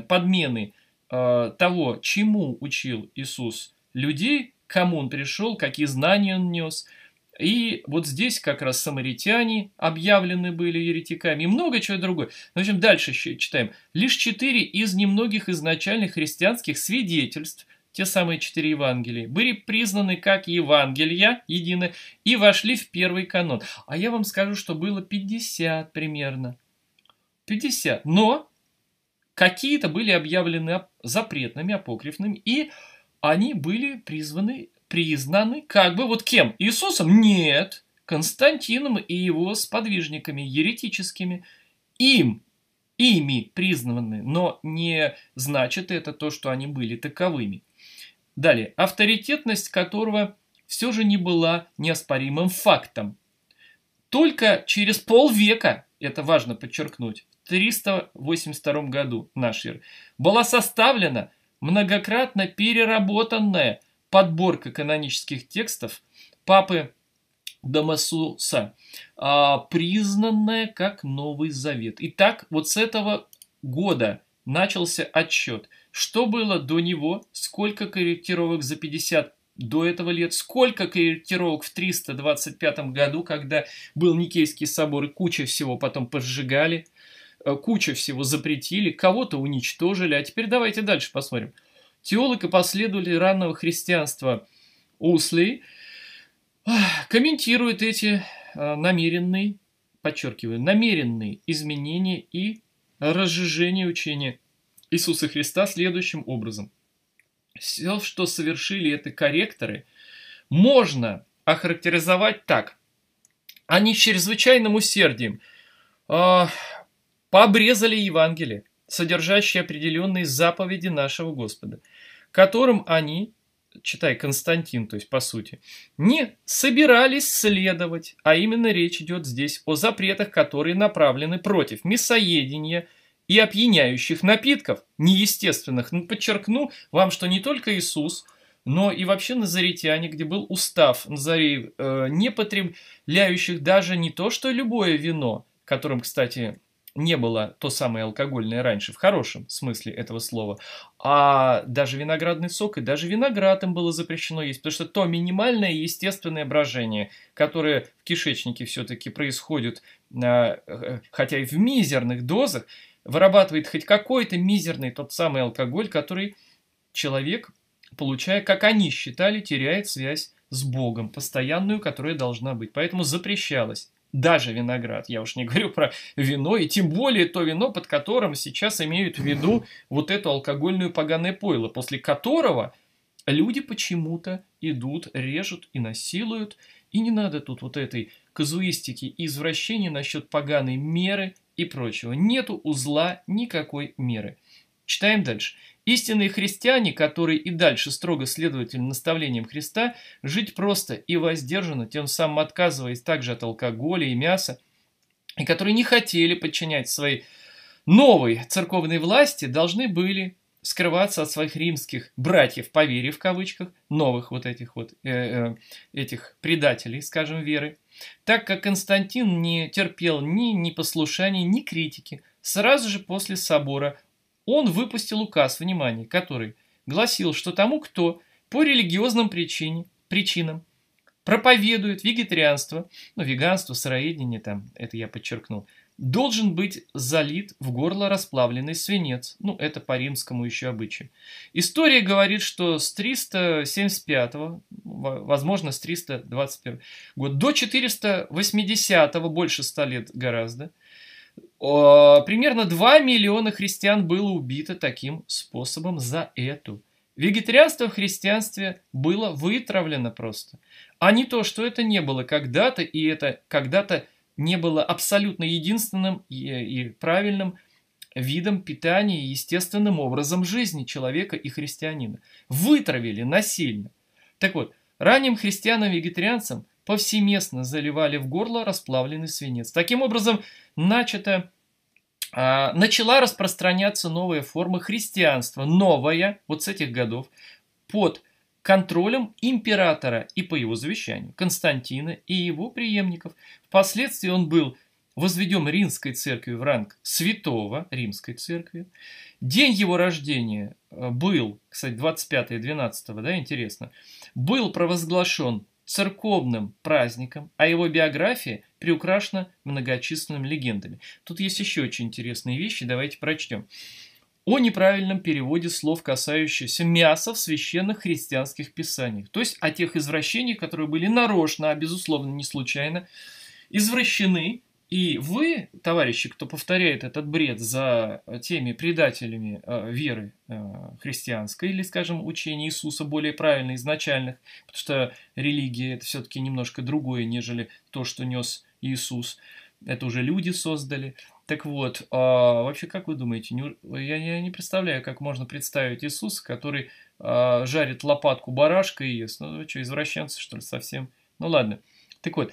подмены э, того, чему учил Иисус людей, кому он пришел, какие знания он нес – и вот здесь как раз самаритяне объявлены были еретиками и много чего другое. В общем, дальше читаем. Лишь четыре из немногих изначальных христианских свидетельств, те самые четыре Евангелия, были признаны как Евангелия едины и вошли в первый канон. А я вам скажу, что было 50 примерно. 50. Но какие-то были объявлены запретными, апокрифными, и они были призваны признаны как бы вот кем? Иисусом? Нет. Константином и его сподвижниками, еретическими. Им, ими признаны, но не значит это то, что они были таковыми. Далее. Авторитетность которого все же не была неоспоримым фактом. Только через полвека, это важно подчеркнуть, в 382 году нашей эры, была составлена многократно переработанная – подборка канонических текстов Папы Дамасуса, а, признанная как Новый Завет. Итак, вот с этого года начался отчет. Что было до него, сколько корректировок за 50 до этого лет, сколько корректировок в 325 году, когда был Никейский собор и куча всего потом поджигали, э, куча всего запретили, кого-то уничтожили. А теперь давайте дальше посмотрим теолог и последователь раннего христианства Усли, комментирует эти э, намеренные, подчеркиваю, намеренные изменения и разжижение учения Иисуса Христа следующим образом. Все, что совершили это корректоры, можно охарактеризовать так. Они с чрезвычайным усердием э, пообрезали Евангелие, содержащее определенные заповеди нашего Господа – которым они, читай Константин, то есть по сути, не собирались следовать, а именно речь идет здесь о запретах, которые направлены против мясоедения и опьяняющих напитков, неестественных. Ну, подчеркну вам, что не только Иисус, но и вообще назаритяне, где был устав назареев, э, не потребляющих даже не то, что любое вино, которым, кстати, не было то самое алкогольное раньше, в хорошем смысле этого слова, а даже виноградный сок и даже виноград им было запрещено есть, потому что то минимальное естественное брожение, которое в кишечнике все-таки происходит, а, э, хотя и в мизерных дозах, вырабатывает хоть какой-то мизерный тот самый алкоголь, который человек, получая, как они считали, теряет связь с Богом, постоянную, которая должна быть. Поэтому запрещалось даже виноград. Я уж не говорю про вино, и тем более то вино, под которым сейчас имеют в виду вот эту алкогольную поганое пойло, после которого люди почему-то идут, режут и насилуют. И не надо тут вот этой казуистики и извращений насчет поганой меры и прочего. Нету у зла никакой меры. Читаем дальше. Истинные христиане, которые и дальше строго следовали наставлениям Христа, жить просто и воздержанно, тем самым отказываясь также от алкоголя и мяса, и которые не хотели подчинять своей новой церковной власти, должны были скрываться от своих римских братьев по вере, в кавычках, новых вот этих вот, э, э, этих предателей, скажем, веры, так как Константин не терпел ни непослушания, ни критики, сразу же после собора он выпустил указ, внимание, который гласил, что тому, кто по религиозным причине, причинам проповедует вегетарианство, ну, веганство, сыроедение, там, это я подчеркнул, должен быть залит в горло расплавленный свинец. Ну, это по римскому еще обычаю. История говорит, что с 375, возможно, с 321 года, до 480 больше 100 лет гораздо – Примерно 2 миллиона христиан было убито таким способом за эту. Вегетарианство в христианстве было вытравлено просто. А не то, что это не было когда-то, и это когда-то не было абсолютно единственным и, и правильным видом питания и естественным образом жизни человека и христианина. Вытравили насильно. Так вот, ранним христианам-вегетарианцам – повсеместно заливали в горло расплавленный свинец. Таким образом, начато а, начала распространяться новая форма христианства, новая, вот с этих годов, под контролем императора и по его завещанию Константина и его преемников. Впоследствии он был возведен Римской церкви в ранг святого Римской церкви. День его рождения э, был, кстати, 25-12, да, интересно, был провозглашен церковным праздником, а его биография приукрашена многочисленными легендами. Тут есть еще очень интересные вещи, давайте прочтем. О неправильном переводе слов, касающихся мяса в священных христианских писаниях. То есть о тех извращениях, которые были нарочно, а безусловно не случайно, извращены и вы, товарищи, кто повторяет этот бред за э, теми предателями э, веры э, христианской или, скажем, учения Иисуса более правильно изначальных, потому что религия это все-таки немножко другое, нежели то, что нес Иисус. Это уже люди создали. Так вот, а вообще, как вы думаете, не, я, я не представляю, как можно представить Иисуса, который а, жарит лопатку барашка и ест. Ну, вы что, извращенцы, что ли, совсем? Ну, ладно. Так вот,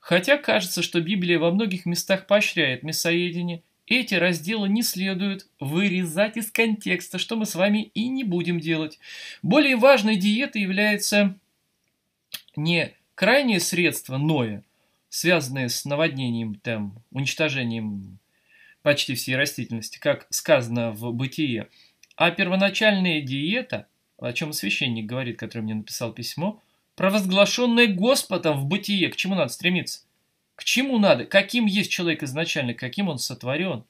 Хотя кажется, что Библия во многих местах поощряет мясоедение, эти разделы не следует вырезать из контекста, что мы с вами и не будем делать. Более важной диетой является не крайнее средство Ноя, связанное с наводнением, там, уничтожением почти всей растительности, как сказано в Бытие, а первоначальная диета, о чем священник говорит, который мне написал письмо, провозглашенное Господом в бытие, к чему надо стремиться? К чему надо? Каким есть человек изначально, каким он сотворен?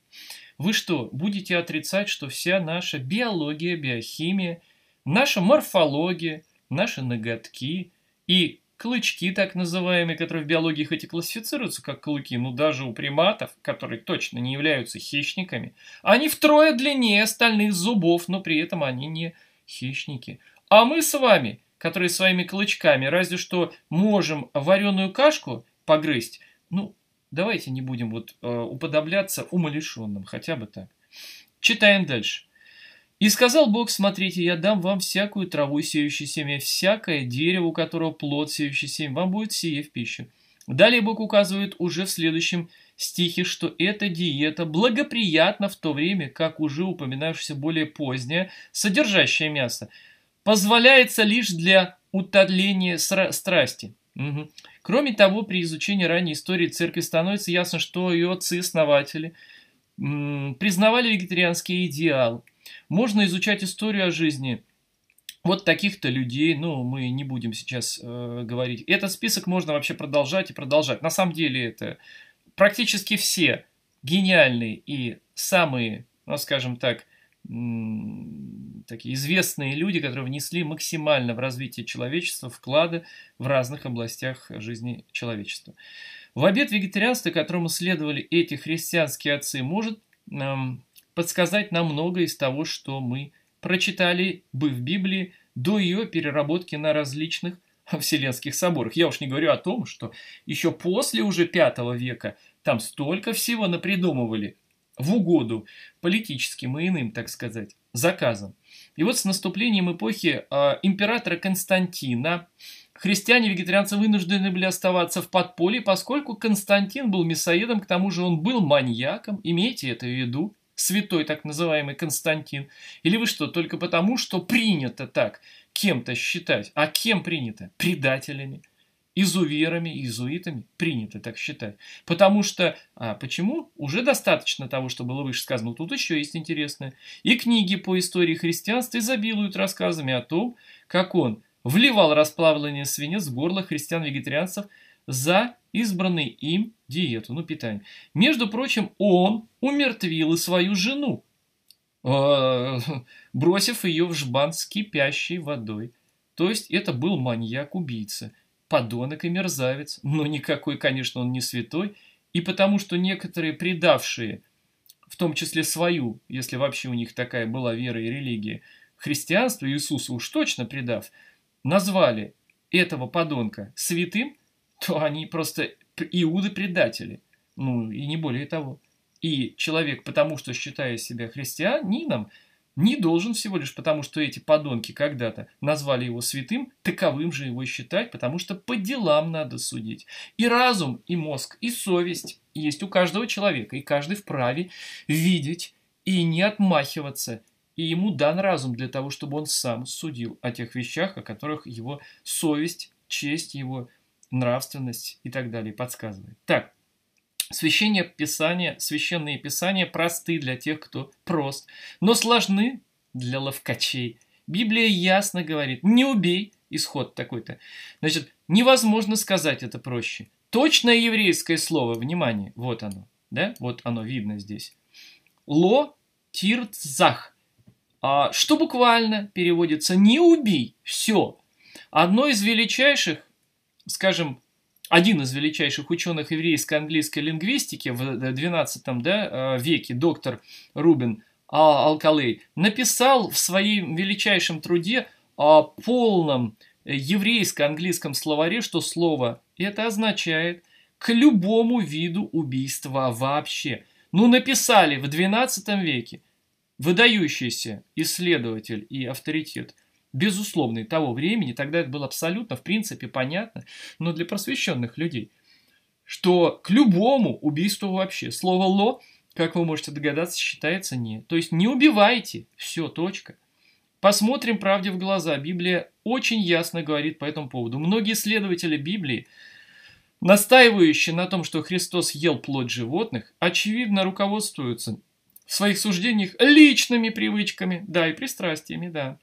Вы что, будете отрицать, что вся наша биология, биохимия, наша морфология, наши ноготки и клычки, так называемые, которые в биологии хоть и классифицируются как клыки, но даже у приматов, которые точно не являются хищниками, они втрое длиннее остальных зубов, но при этом они не хищники. А мы с вами – которые своими клычками разве что можем вареную кашку погрызть, ну, давайте не будем вот э, уподобляться умалишенным, хотя бы так. Читаем дальше. «И сказал Бог, смотрите, я дам вам всякую траву, сеющую семя, всякое дерево, у которого плод, сеющий семя, вам будет сие в пищу». Далее Бог указывает уже в следующем стихе, что эта диета благоприятна в то время, как уже упоминавшаяся более поздняя, содержащая мясо – позволяется лишь для утоления страсти. Угу. Кроме того, при изучении ранней истории церкви становится ясно, что ее отцы-основатели признавали вегетарианский идеал. Можно изучать историю о жизни вот таких-то людей, ну, мы не будем сейчас э, говорить. Этот список можно вообще продолжать и продолжать. На самом деле это практически все гениальные и самые, ну, скажем так, такие известные люди, которые внесли максимально в развитие человечества вклады в разных областях жизни человечества. В обед вегетарианства, которому следовали эти христианские отцы, может эм, подсказать нам многое из того, что мы прочитали бы в Библии до ее переработки на различных вселенских соборах. Я уж не говорю о том, что еще после уже V века там столько всего напридумывали в угоду политическим и иным, так сказать, заказам. И вот с наступлением эпохи э, императора Константина христиане-вегетарианцы вынуждены были оставаться в подполье, поскольку Константин был мясоедом, к тому же он был маньяком, имейте это в виду, святой так называемый Константин. Или вы что, только потому, что принято так кем-то считать, а кем принято? Предателями изуверами изуитами, принято так считать. Потому что, а почему? Уже достаточно того, что было выше сказано. Тут еще есть интересное. И книги по истории христианства изобилуют рассказами о том, как он вливал расплавленное свинец в горло христиан-вегетарианцев за избранный им диету, ну, питание. Между прочим, он умертвил и свою жену, а, бросив ее в жбан с кипящей водой. То есть это был маньяк-убийца подонок и мерзавец, но никакой, конечно, он не святой, и потому что некоторые предавшие, в том числе свою, если вообще у них такая была вера и религия, христианство Иисуса уж точно предав, назвали этого подонка святым, то они просто иуды-предатели, ну и не более того. И человек, потому что считая себя христианином, не должен всего лишь потому, что эти подонки когда-то назвали его святым, таковым же его считать, потому что по делам надо судить. И разум, и мозг, и совесть есть у каждого человека, и каждый вправе видеть и не отмахиваться. И ему дан разум для того, чтобы он сам судил о тех вещах, о которых его совесть, честь его, нравственность и так далее подсказывает. Так, Священные писания, священные писания просты для тех, кто прост, но сложны для ловкачей. Библия ясно говорит, не убей, исход такой-то. Значит, невозможно сказать это проще. Точное еврейское слово, внимание, вот оно, да, вот оно видно здесь. Ло тирцах, а что буквально переводится «не убей», все. Одно из величайших, скажем, один из величайших ученых еврейско-английской лингвистики в 12 э, да, э, веке, доктор Рубин а. Алкалей, написал в своем величайшем труде о полном э, еврейско-английском словаре, что слово это означает к любому виду убийства вообще. Ну, написали в 12 веке выдающийся исследователь и авторитет – безусловный того времени, тогда это было абсолютно, в принципе, понятно, но для просвещенных людей, что к любому убийству вообще слово «ло», как вы можете догадаться, считается «не». То есть не убивайте, все, точка. Посмотрим правде в глаза. Библия очень ясно говорит по этому поводу. Многие исследователи Библии, настаивающие на том, что Христос ел плоть животных, очевидно руководствуются в своих суждениях личными привычками, да, и пристрастиями, да.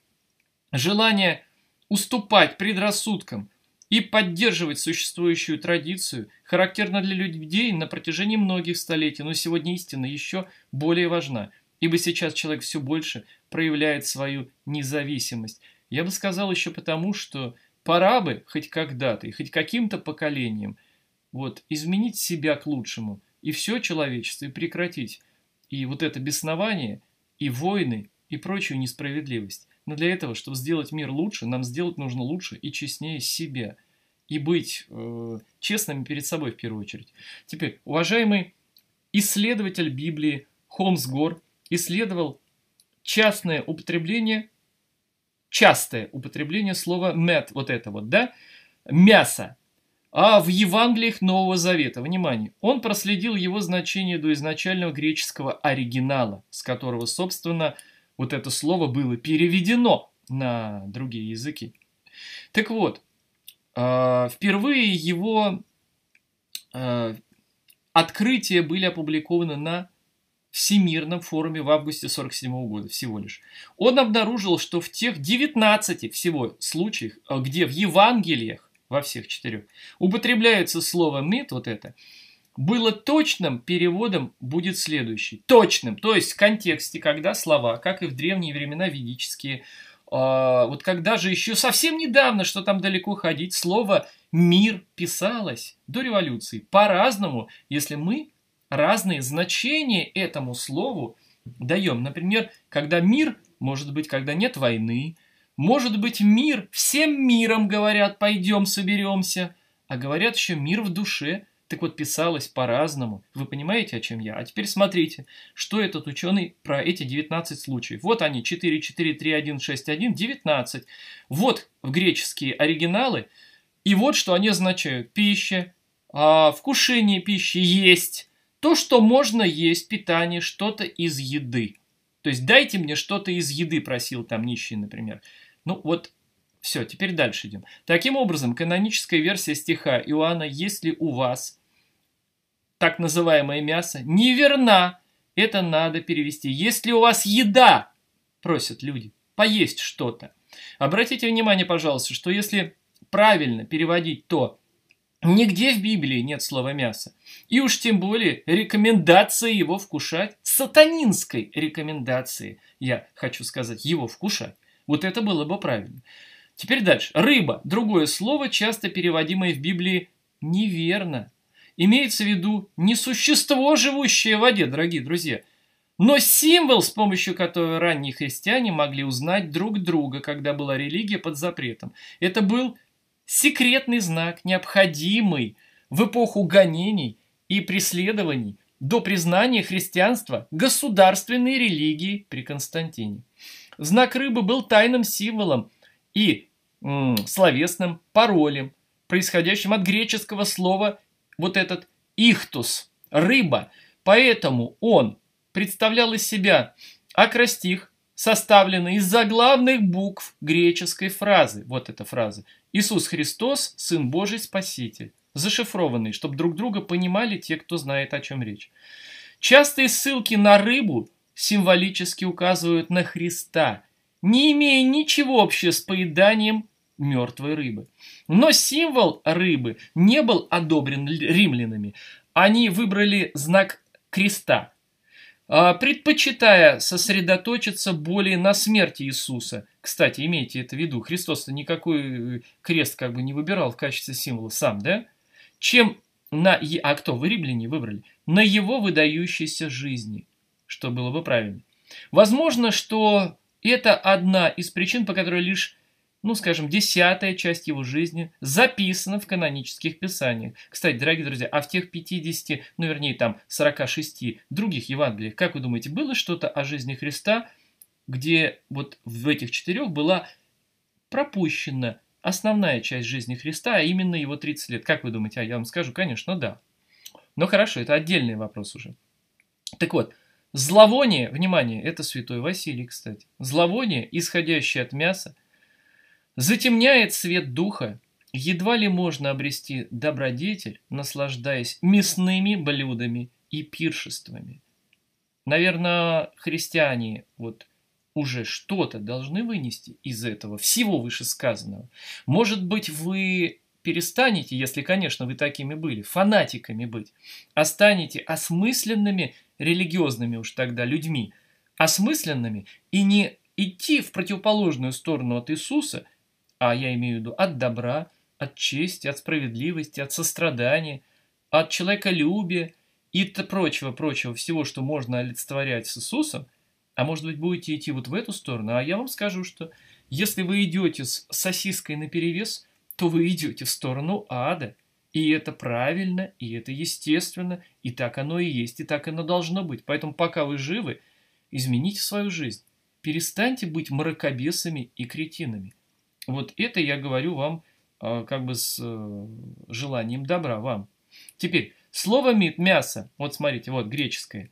Желание уступать предрассудкам и поддерживать существующую традицию характерно для людей на протяжении многих столетий, но сегодня истина еще более важна, ибо сейчас человек все больше проявляет свою независимость. Я бы сказал еще потому, что пора бы хоть когда-то и хоть каким-то поколением вот, изменить себя к лучшему и все человечество, и прекратить и вот это беснование, и войны, и прочую несправедливость. Но для этого, чтобы сделать мир лучше, нам сделать нужно лучше и честнее себя. И быть э, честными перед собой в первую очередь. Теперь, уважаемый исследователь Библии Холмс Гор исследовал частное употребление, частое употребление слова мед, вот это вот, да, мясо, а в Евангелиях Нового Завета. Внимание, он проследил его значение до изначального греческого оригинала, с которого, собственно, вот это слово было переведено на другие языки. Так вот, э, впервые его э, открытия были опубликованы на Всемирном форуме в августе 1947 года всего лишь. Он обнаружил, что в тех 19 всего случаях, э, где в Евангелиях, во всех четырех, употребляется слово «мид», вот это – было точным переводом будет следующий. Точным, то есть в контексте, когда слова, как и в древние времена ведические, а, вот когда же еще совсем недавно, что там далеко ходить, слово «мир» писалось до революции по-разному, если мы разные значения этому слову даем. Например, когда мир, может быть, когда нет войны, может быть, мир, всем миром говорят, пойдем, соберемся, а говорят еще мир в душе – так вот, писалось по-разному. Вы понимаете, о чем я? А теперь смотрите, что этот ученый про эти 19 случаев. Вот они, 4, 4, 3, 1, 6, 1, 19. Вот в греческие оригиналы, и вот что они означают. Пища, а, вкушение пищи, есть. То, что можно есть, питание, что-то из еды. То есть дайте мне что-то из еды, просил там нищий, например. Ну вот все, теперь дальше идем. Таким образом, каноническая версия стиха Иоанна «Если у вас так называемое мясо, неверна. Это надо перевести. Если у вас еда, просят люди, поесть что-то. Обратите внимание, пожалуйста, что если правильно переводить то, нигде в Библии нет слова мясо. И уж тем более рекомендации его вкушать, сатанинской рекомендации, я хочу сказать, его вкушать. Вот это было бы правильно. Теперь дальше. Рыба. Другое слово, часто переводимое в Библии неверно имеется в виду не существо, живущее в воде, дорогие друзья, но символ, с помощью которого ранние христиане могли узнать друг друга, когда была религия под запретом. Это был секретный знак, необходимый в эпоху гонений и преследований до признания христианства государственной религией при Константине. Знак рыбы был тайным символом и м, словесным паролем, происходящим от греческого слова вот этот ихтус, рыба, поэтому он представлял из себя акростих, составленный из заглавных букв греческой фразы, вот эта фраза, «Иисус Христос, Сын Божий Спаситель», зашифрованный, чтобы друг друга понимали те, кто знает, о чем речь. Частые ссылки на рыбу символически указывают на Христа, не имея ничего общего с поеданием мертвой рыбы. Но символ рыбы не был одобрен римлянами. Они выбрали знак креста, а, предпочитая сосредоточиться более на смерти Иисуса. Кстати, имейте это в виду, Христос-то никакой э, крест как бы не выбирал в качестве символа сам, да? Чем на... А кто? Вы римляне выбрали? На его выдающейся жизни, что было бы правильно. Возможно, что это одна из причин, по которой лишь ну, скажем, десятая часть его жизни записана в канонических писаниях. Кстати, дорогие друзья, а в тех 50, ну, вернее, там 46 других Евангелиях, как вы думаете, было что-то о жизни Христа, где вот в этих четырех была пропущена основная часть жизни Христа, а именно его 30 лет. Как вы думаете? А я вам скажу, конечно, да. Но хорошо, это отдельный вопрос уже. Так вот, зловоние, внимание, это святой Василий, кстати. Зловоние, исходящее от мяса – Затемняет свет духа. Едва ли можно обрести добродетель, наслаждаясь мясными блюдами и пиршествами. Наверное, христиане вот уже что-то должны вынести из этого, всего вышесказанного. Может быть, вы перестанете, если, конечно, вы такими были, фанатиками быть, а станете осмысленными, религиозными уж тогда людьми, осмысленными и не идти в противоположную сторону от Иисуса – а я имею в виду от добра, от чести, от справедливости, от сострадания, от человеколюбия и прочего-прочего, всего, что можно олицетворять с Иисусом, а может быть, будете идти вот в эту сторону, а я вам скажу, что если вы идете с сосиской наперевес, то вы идете в сторону ада. И это правильно, и это естественно, и так оно и есть, и так оно должно быть. Поэтому пока вы живы, измените свою жизнь. Перестаньте быть мракобесами и кретинами. Вот это я говорю вам а, как бы с э, желанием добра вам. Теперь, слово мит мясо, вот смотрите, вот греческое,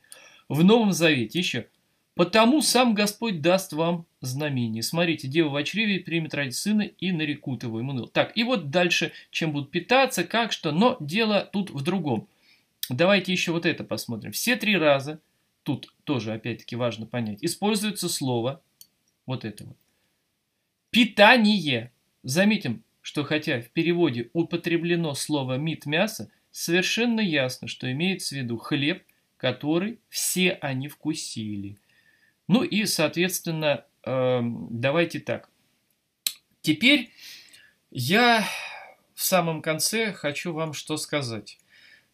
в Новом Завете еще. «Потому сам Господь даст вам знамение». Смотрите, дева в очреве примет ради сына и нарекут его, Эммануил. Так, и вот дальше, чем будут питаться, как что, но дело тут в другом. Давайте еще вот это посмотрим. Все три раза, тут тоже опять-таки важно понять, используется слово, вот это вот, Питание. Заметим, что хотя в переводе употреблено слово «мид» – мясо, совершенно ясно, что имеется в виду хлеб, который все они вкусили. Ну и, соответственно, эм, давайте так. Теперь я в самом конце хочу вам что сказать.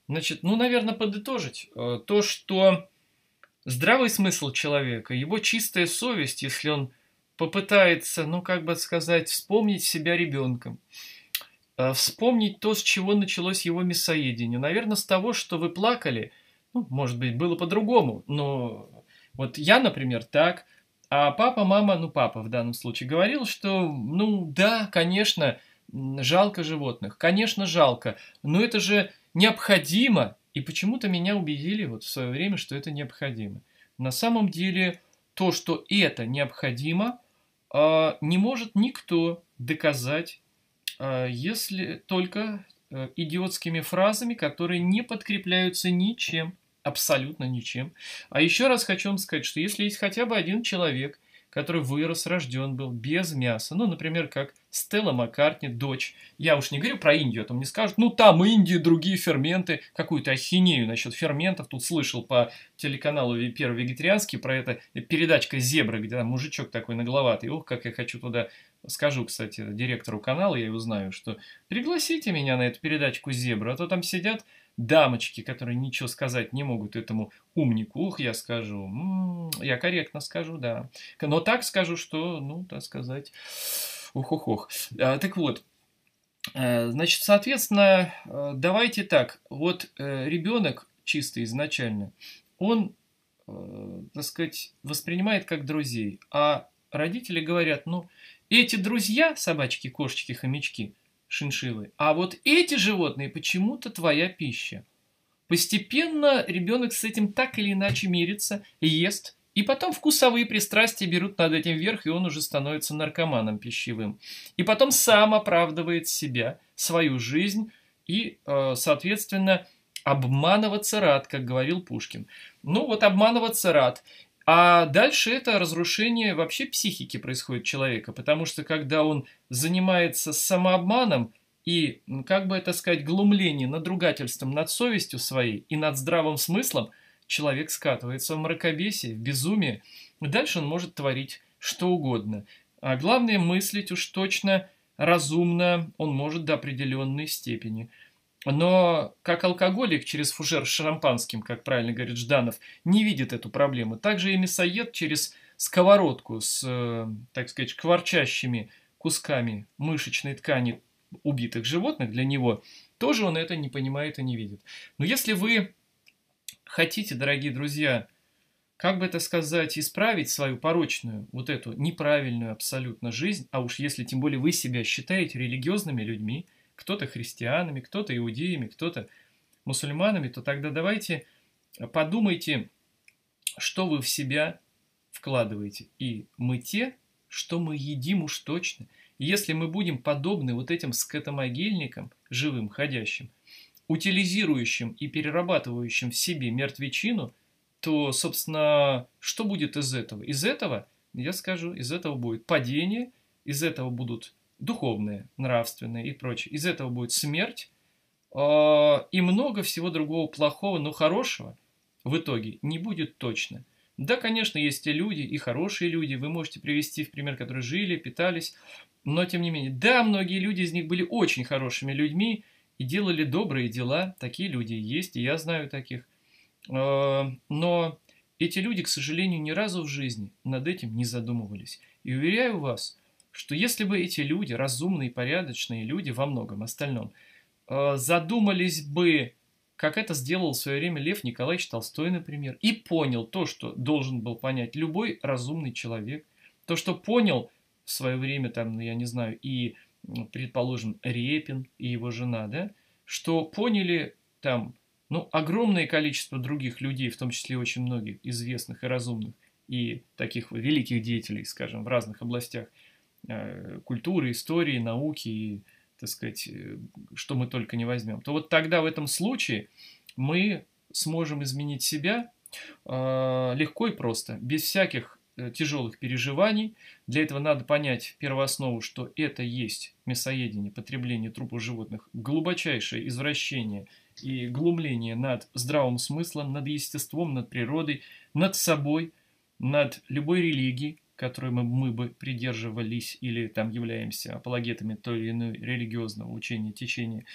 Значит, ну, наверное, подытожить э, то, что здравый смысл человека, его чистая совесть, если он попытается, ну, как бы сказать, вспомнить себя ребенком, э, вспомнить то, с чего началось его мясоедение. Наверное, с того, что вы плакали, ну, может быть, было по-другому, но вот я, например, так, а папа, мама, ну, папа в данном случае, говорил, что, ну, да, конечно, жалко животных, конечно, жалко, но это же необходимо, и почему-то меня убедили вот в свое время, что это необходимо. На самом деле, то, что это необходимо, а, не может никто доказать, а, если только э, идиотскими фразами, которые не подкрепляются ничем, абсолютно ничем. А еще раз хочу вам сказать, что если есть хотя бы один человек – который вырос, рожден был без мяса. Ну, например, как Стелла Маккартни, дочь. Я уж не говорю про Индию, а там мне скажут, ну, там Индии другие ферменты, какую-то ахинею насчет ферментов. Тут слышал по телеканалу «Первый вегетарианский» про это передачка «Зебры», где там мужичок такой нагловатый. Ох, как я хочу туда... Скажу, кстати, директору канала, я его знаю, что пригласите меня на эту передачку Зебра, а то там сидят дамочки, которые ничего сказать не могут этому умнику, ух, я скажу, м-м, я корректно скажу, да. Но так скажу, что, ну, так сказать, ух-ух-ух. А, так вот, э, Значит, соответственно, э, давайте так. Вот э, ребенок чисто изначально, он, так сказать, воспринимает как друзей, а родители говорят, ну, эти друзья, собачки, кошечки, хомячки, шиншиллы. А вот эти животные почему-то твоя пища. Постепенно ребенок с этим так или иначе мирится, ест, и потом вкусовые пристрастия берут над этим верх, и он уже становится наркоманом пищевым. И потом сам оправдывает себя, свою жизнь, и, э, соответственно, обманываться рад, как говорил Пушкин. Ну вот обманываться рад. А дальше это разрушение вообще психики происходит человека, потому что когда он занимается самообманом и, как бы это сказать, глумлением, надругательством над совестью своей и над здравым смыслом, человек скатывается в мракобесие, в безумие, дальше он может творить что угодно. А главное мыслить уж точно разумно он может до определенной степени – но как алкоголик через фужер с шампанским, как правильно говорит Жданов, не видит эту проблему. Также и мясоед через сковородку с, э, так сказать, кворчащими кусками мышечной ткани убитых животных для него, тоже он это не понимает и не видит. Но если вы хотите, дорогие друзья, как бы это сказать, исправить свою порочную, вот эту неправильную абсолютно жизнь, а уж если тем более вы себя считаете религиозными людьми – кто-то христианами, кто-то иудеями, кто-то мусульманами, то тогда давайте подумайте, что вы в себя вкладываете. И мы те, что мы едим уж точно. И если мы будем подобны вот этим скотомогильникам, живым ходящим, утилизирующим и перерабатывающим в себе мертвечину, то, собственно, что будет из этого? Из этого, я скажу, из этого будет падение, из этого будут духовные, нравственные и прочее. Из этого будет смерть э, и много всего другого плохого, но хорошего в итоге не будет точно. Да, конечно, есть и люди, и хорошие люди, вы можете привести в пример, которые жили, питались, но тем не менее, да, многие люди из них были очень хорошими людьми и делали добрые дела, такие люди есть, и я знаю таких. А, но эти люди, к сожалению, ни разу в жизни над этим не задумывались. И уверяю вас, что если бы эти люди, разумные, порядочные люди во многом остальном, э, задумались бы, как это сделал в свое время Лев Николаевич Толстой, например, и понял то, что должен был понять любой разумный человек, то, что понял в свое время, там, ну, я не знаю, и, предположим, Репин и его жена, да, что поняли там, ну, огромное количество других людей, в том числе очень многих известных и разумных, и таких великих деятелей, скажем, в разных областях – Э, культуры, истории, науки и, так сказать, э, что мы только не возьмем, то вот тогда в этом случае мы сможем изменить себя а, легко и просто, без всяких э, тяжелых переживаний. Для этого надо понять первооснову, что это есть мясоедение, потребление трупов животных, глубочайшее извращение и глумление над здравым смыслом, над естеством, над природой, над собой, над любой религией, которой мы, бы придерживались или там являемся апологетами то или иной религиозного учения, течения,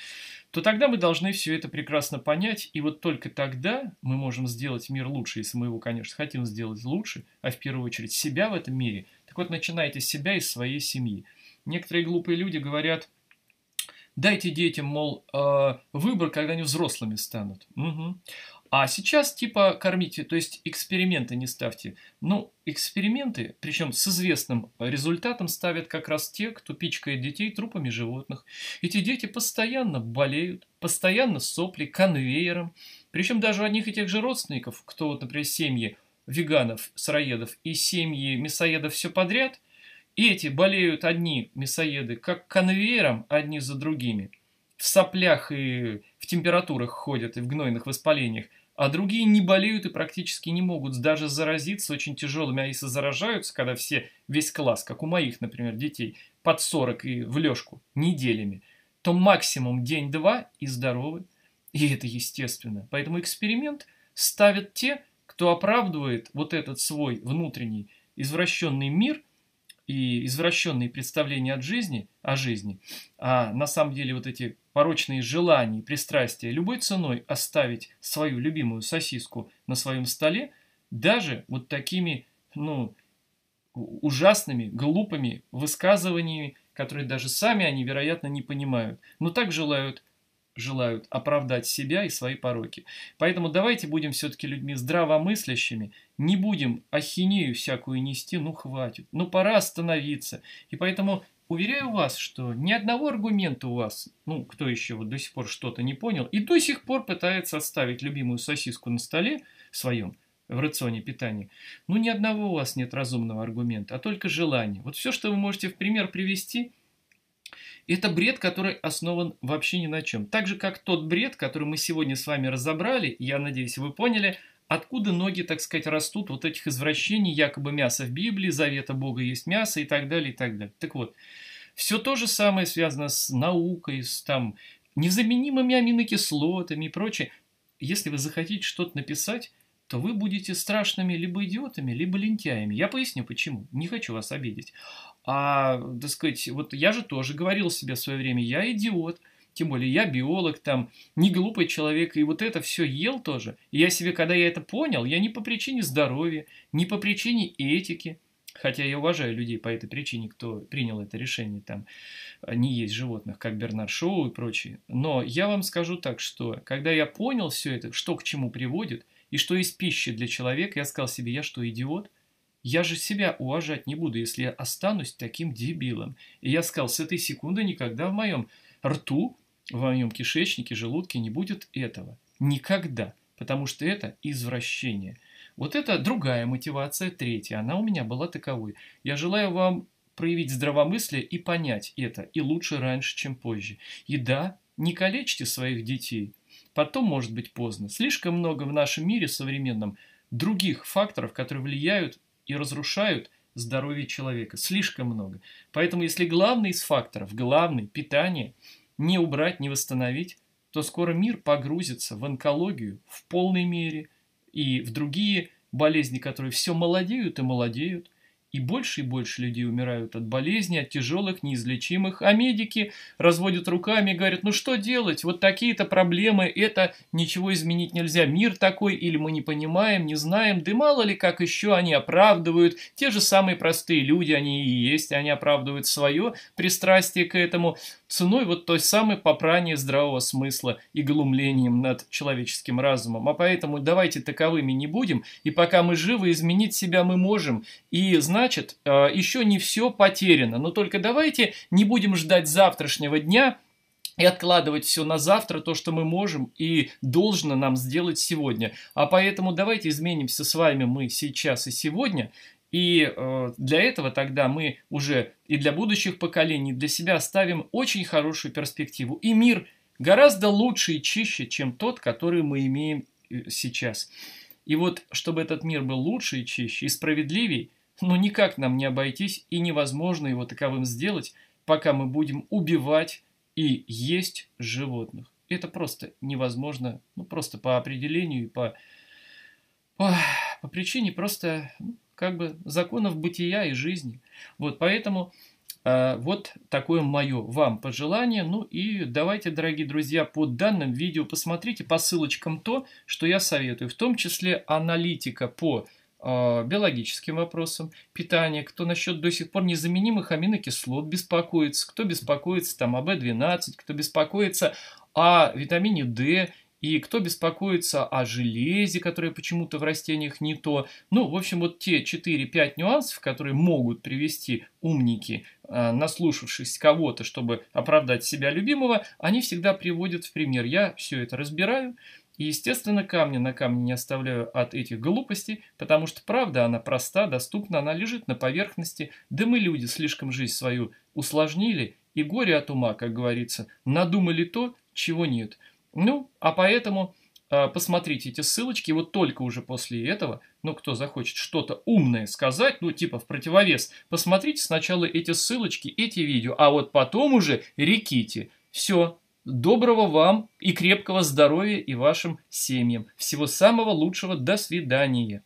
то тогда мы должны все это прекрасно понять, и вот только тогда мы можем сделать мир лучше, если мы его, конечно, хотим сделать лучше, а в первую очередь себя в этом мире. Так вот, начинайте с себя и своей семьи. Некоторые глупые люди говорят – дайте детям, мол, э, выбор, когда они взрослыми станут. Угу. А сейчас типа кормите, то есть эксперименты не ставьте. Ну, эксперименты, причем с известным результатом, ставят как раз те, кто пичкает детей трупами животных. Эти дети постоянно болеют, постоянно сопли, конвейером. Причем даже у одних и тех же родственников, кто, вот, например, семьи веганов, сыроедов и семьи мясоедов все подряд, эти болеют одни мясоеды, как конвейером одни за другими – в соплях и в температурах ходят, и в гнойных воспалениях, а другие не болеют и практически не могут даже заразиться очень тяжелыми, а если заражаются, когда все, весь класс, как у моих, например, детей, под 40 и в лёжку неделями, то максимум день-два и здоровы. И это естественно. Поэтому эксперимент ставят те, кто оправдывает вот этот свой внутренний извращенный мир – и извращенные представления от жизни, о жизни, а на самом деле вот эти порочные желания и пристрастия любой ценой оставить свою любимую сосиску на своем столе, даже вот такими, ну, ужасными, глупыми высказываниями, которые даже сами они, вероятно, не понимают, но так желают желают оправдать себя и свои пороки. Поэтому давайте будем все-таки людьми здравомыслящими, не будем ахинею всякую нести, ну хватит, ну пора остановиться. И поэтому уверяю вас, что ни одного аргумента у вас, ну кто еще вот до сих пор что-то не понял, и до сих пор пытается отставить любимую сосиску на столе своем, в рационе питания. Ну, ни одного у вас нет разумного аргумента, а только желание. Вот все, что вы можете в пример привести – это бред, который основан вообще ни на чем. Так же, как тот бред, который мы сегодня с вами разобрали, я надеюсь, вы поняли, откуда ноги, так сказать, растут вот этих извращений, якобы мясо в Библии, завета Бога есть мясо и так далее, и так далее. Так вот, все то же самое связано с наукой, с там незаменимыми аминокислотами и прочее. Если вы захотите что-то написать, то вы будете страшными либо идиотами, либо лентяями. Я поясню, почему. Не хочу вас обидеть. А, так сказать, вот я же тоже говорил себе в свое время, я идиот, тем более я биолог, там, не глупый человек, и вот это все ел тоже. И я себе, когда я это понял, я не по причине здоровья, не по причине этики, хотя я уважаю людей по этой причине, кто принял это решение, там, а, не есть животных, как Бернард Шоу и прочие. Но я вам скажу так, что когда я понял все это, что к чему приводит – и что из пищи для человека, я сказал себе, я что, идиот? Я же себя уважать не буду, если я останусь таким дебилом. И я сказал, с этой секунды никогда в моем рту, в моем кишечнике, желудке не будет этого. Никогда. Потому что это извращение. Вот это другая мотивация, третья. Она у меня была таковой. Я желаю вам проявить здравомыслие и понять это, и лучше раньше, чем позже. И да, не калечьте своих детей – Потом может быть поздно. Слишком много в нашем мире современном других факторов, которые влияют и разрушают здоровье человека. Слишком много. Поэтому если главный из факторов, главный, питание, не убрать, не восстановить, то скоро мир погрузится в онкологию в полной мере и в другие болезни, которые все молодеют и молодеют, и больше и больше людей умирают от болезней, от тяжелых, неизлечимых. А медики разводят руками и говорят, ну что делать, вот такие-то проблемы, это ничего изменить нельзя. Мир такой, или мы не понимаем, не знаем, да мало ли как еще они оправдывают. Те же самые простые люди, они и есть, они оправдывают свое пристрастие к этому ценой вот той самой попрания здравого смысла и глумлением над человеческим разумом. А поэтому давайте таковыми не будем, и пока мы живы, изменить себя мы можем. И знаем, значит, э, еще не все потеряно. Но только давайте не будем ждать завтрашнего дня и откладывать все на завтра, то, что мы можем и должно нам сделать сегодня. А поэтому давайте изменимся с вами мы сейчас и сегодня, и э, для этого тогда мы уже и для будущих поколений, для себя ставим очень хорошую перспективу. И мир гораздо лучше и чище, чем тот, который мы имеем э, сейчас. И вот, чтобы этот мир был лучше и чище, и справедливее, но никак нам не обойтись и невозможно его таковым сделать, пока мы будем убивать и есть животных. Это просто невозможно, ну просто по определению и по, по, по причине просто ну, как бы законов бытия и жизни. Вот поэтому э, вот такое мое вам пожелание. Ну и давайте, дорогие друзья, под данным видео посмотрите по ссылочкам то, что я советую, в том числе аналитика по Э, биологическим вопросам питания, кто насчет до сих пор незаменимых аминокислот беспокоится, кто беспокоится там о В12, кто беспокоится о витамине D и кто беспокоится о железе, которое почему-то в растениях не то. Ну, в общем, вот те 4-5 нюансов, которые могут привести умники, э, наслушавшись кого-то, чтобы оправдать себя любимого, они всегда приводят в пример. Я все это разбираю, и, естественно, камня на камне не оставляю от этих глупостей, потому что правда она проста, доступна, она лежит на поверхности, да мы, люди, слишком жизнь свою усложнили и горе от ума, как говорится, надумали то, чего нет. Ну, а поэтому э, посмотрите эти ссылочки, вот только уже после этого, ну, кто захочет что-то умное сказать, ну, типа в противовес, посмотрите сначала эти ссылочки, эти видео, а вот потом уже реките. Все, Доброго вам и крепкого здоровья и вашим семьям. Всего самого лучшего. До свидания.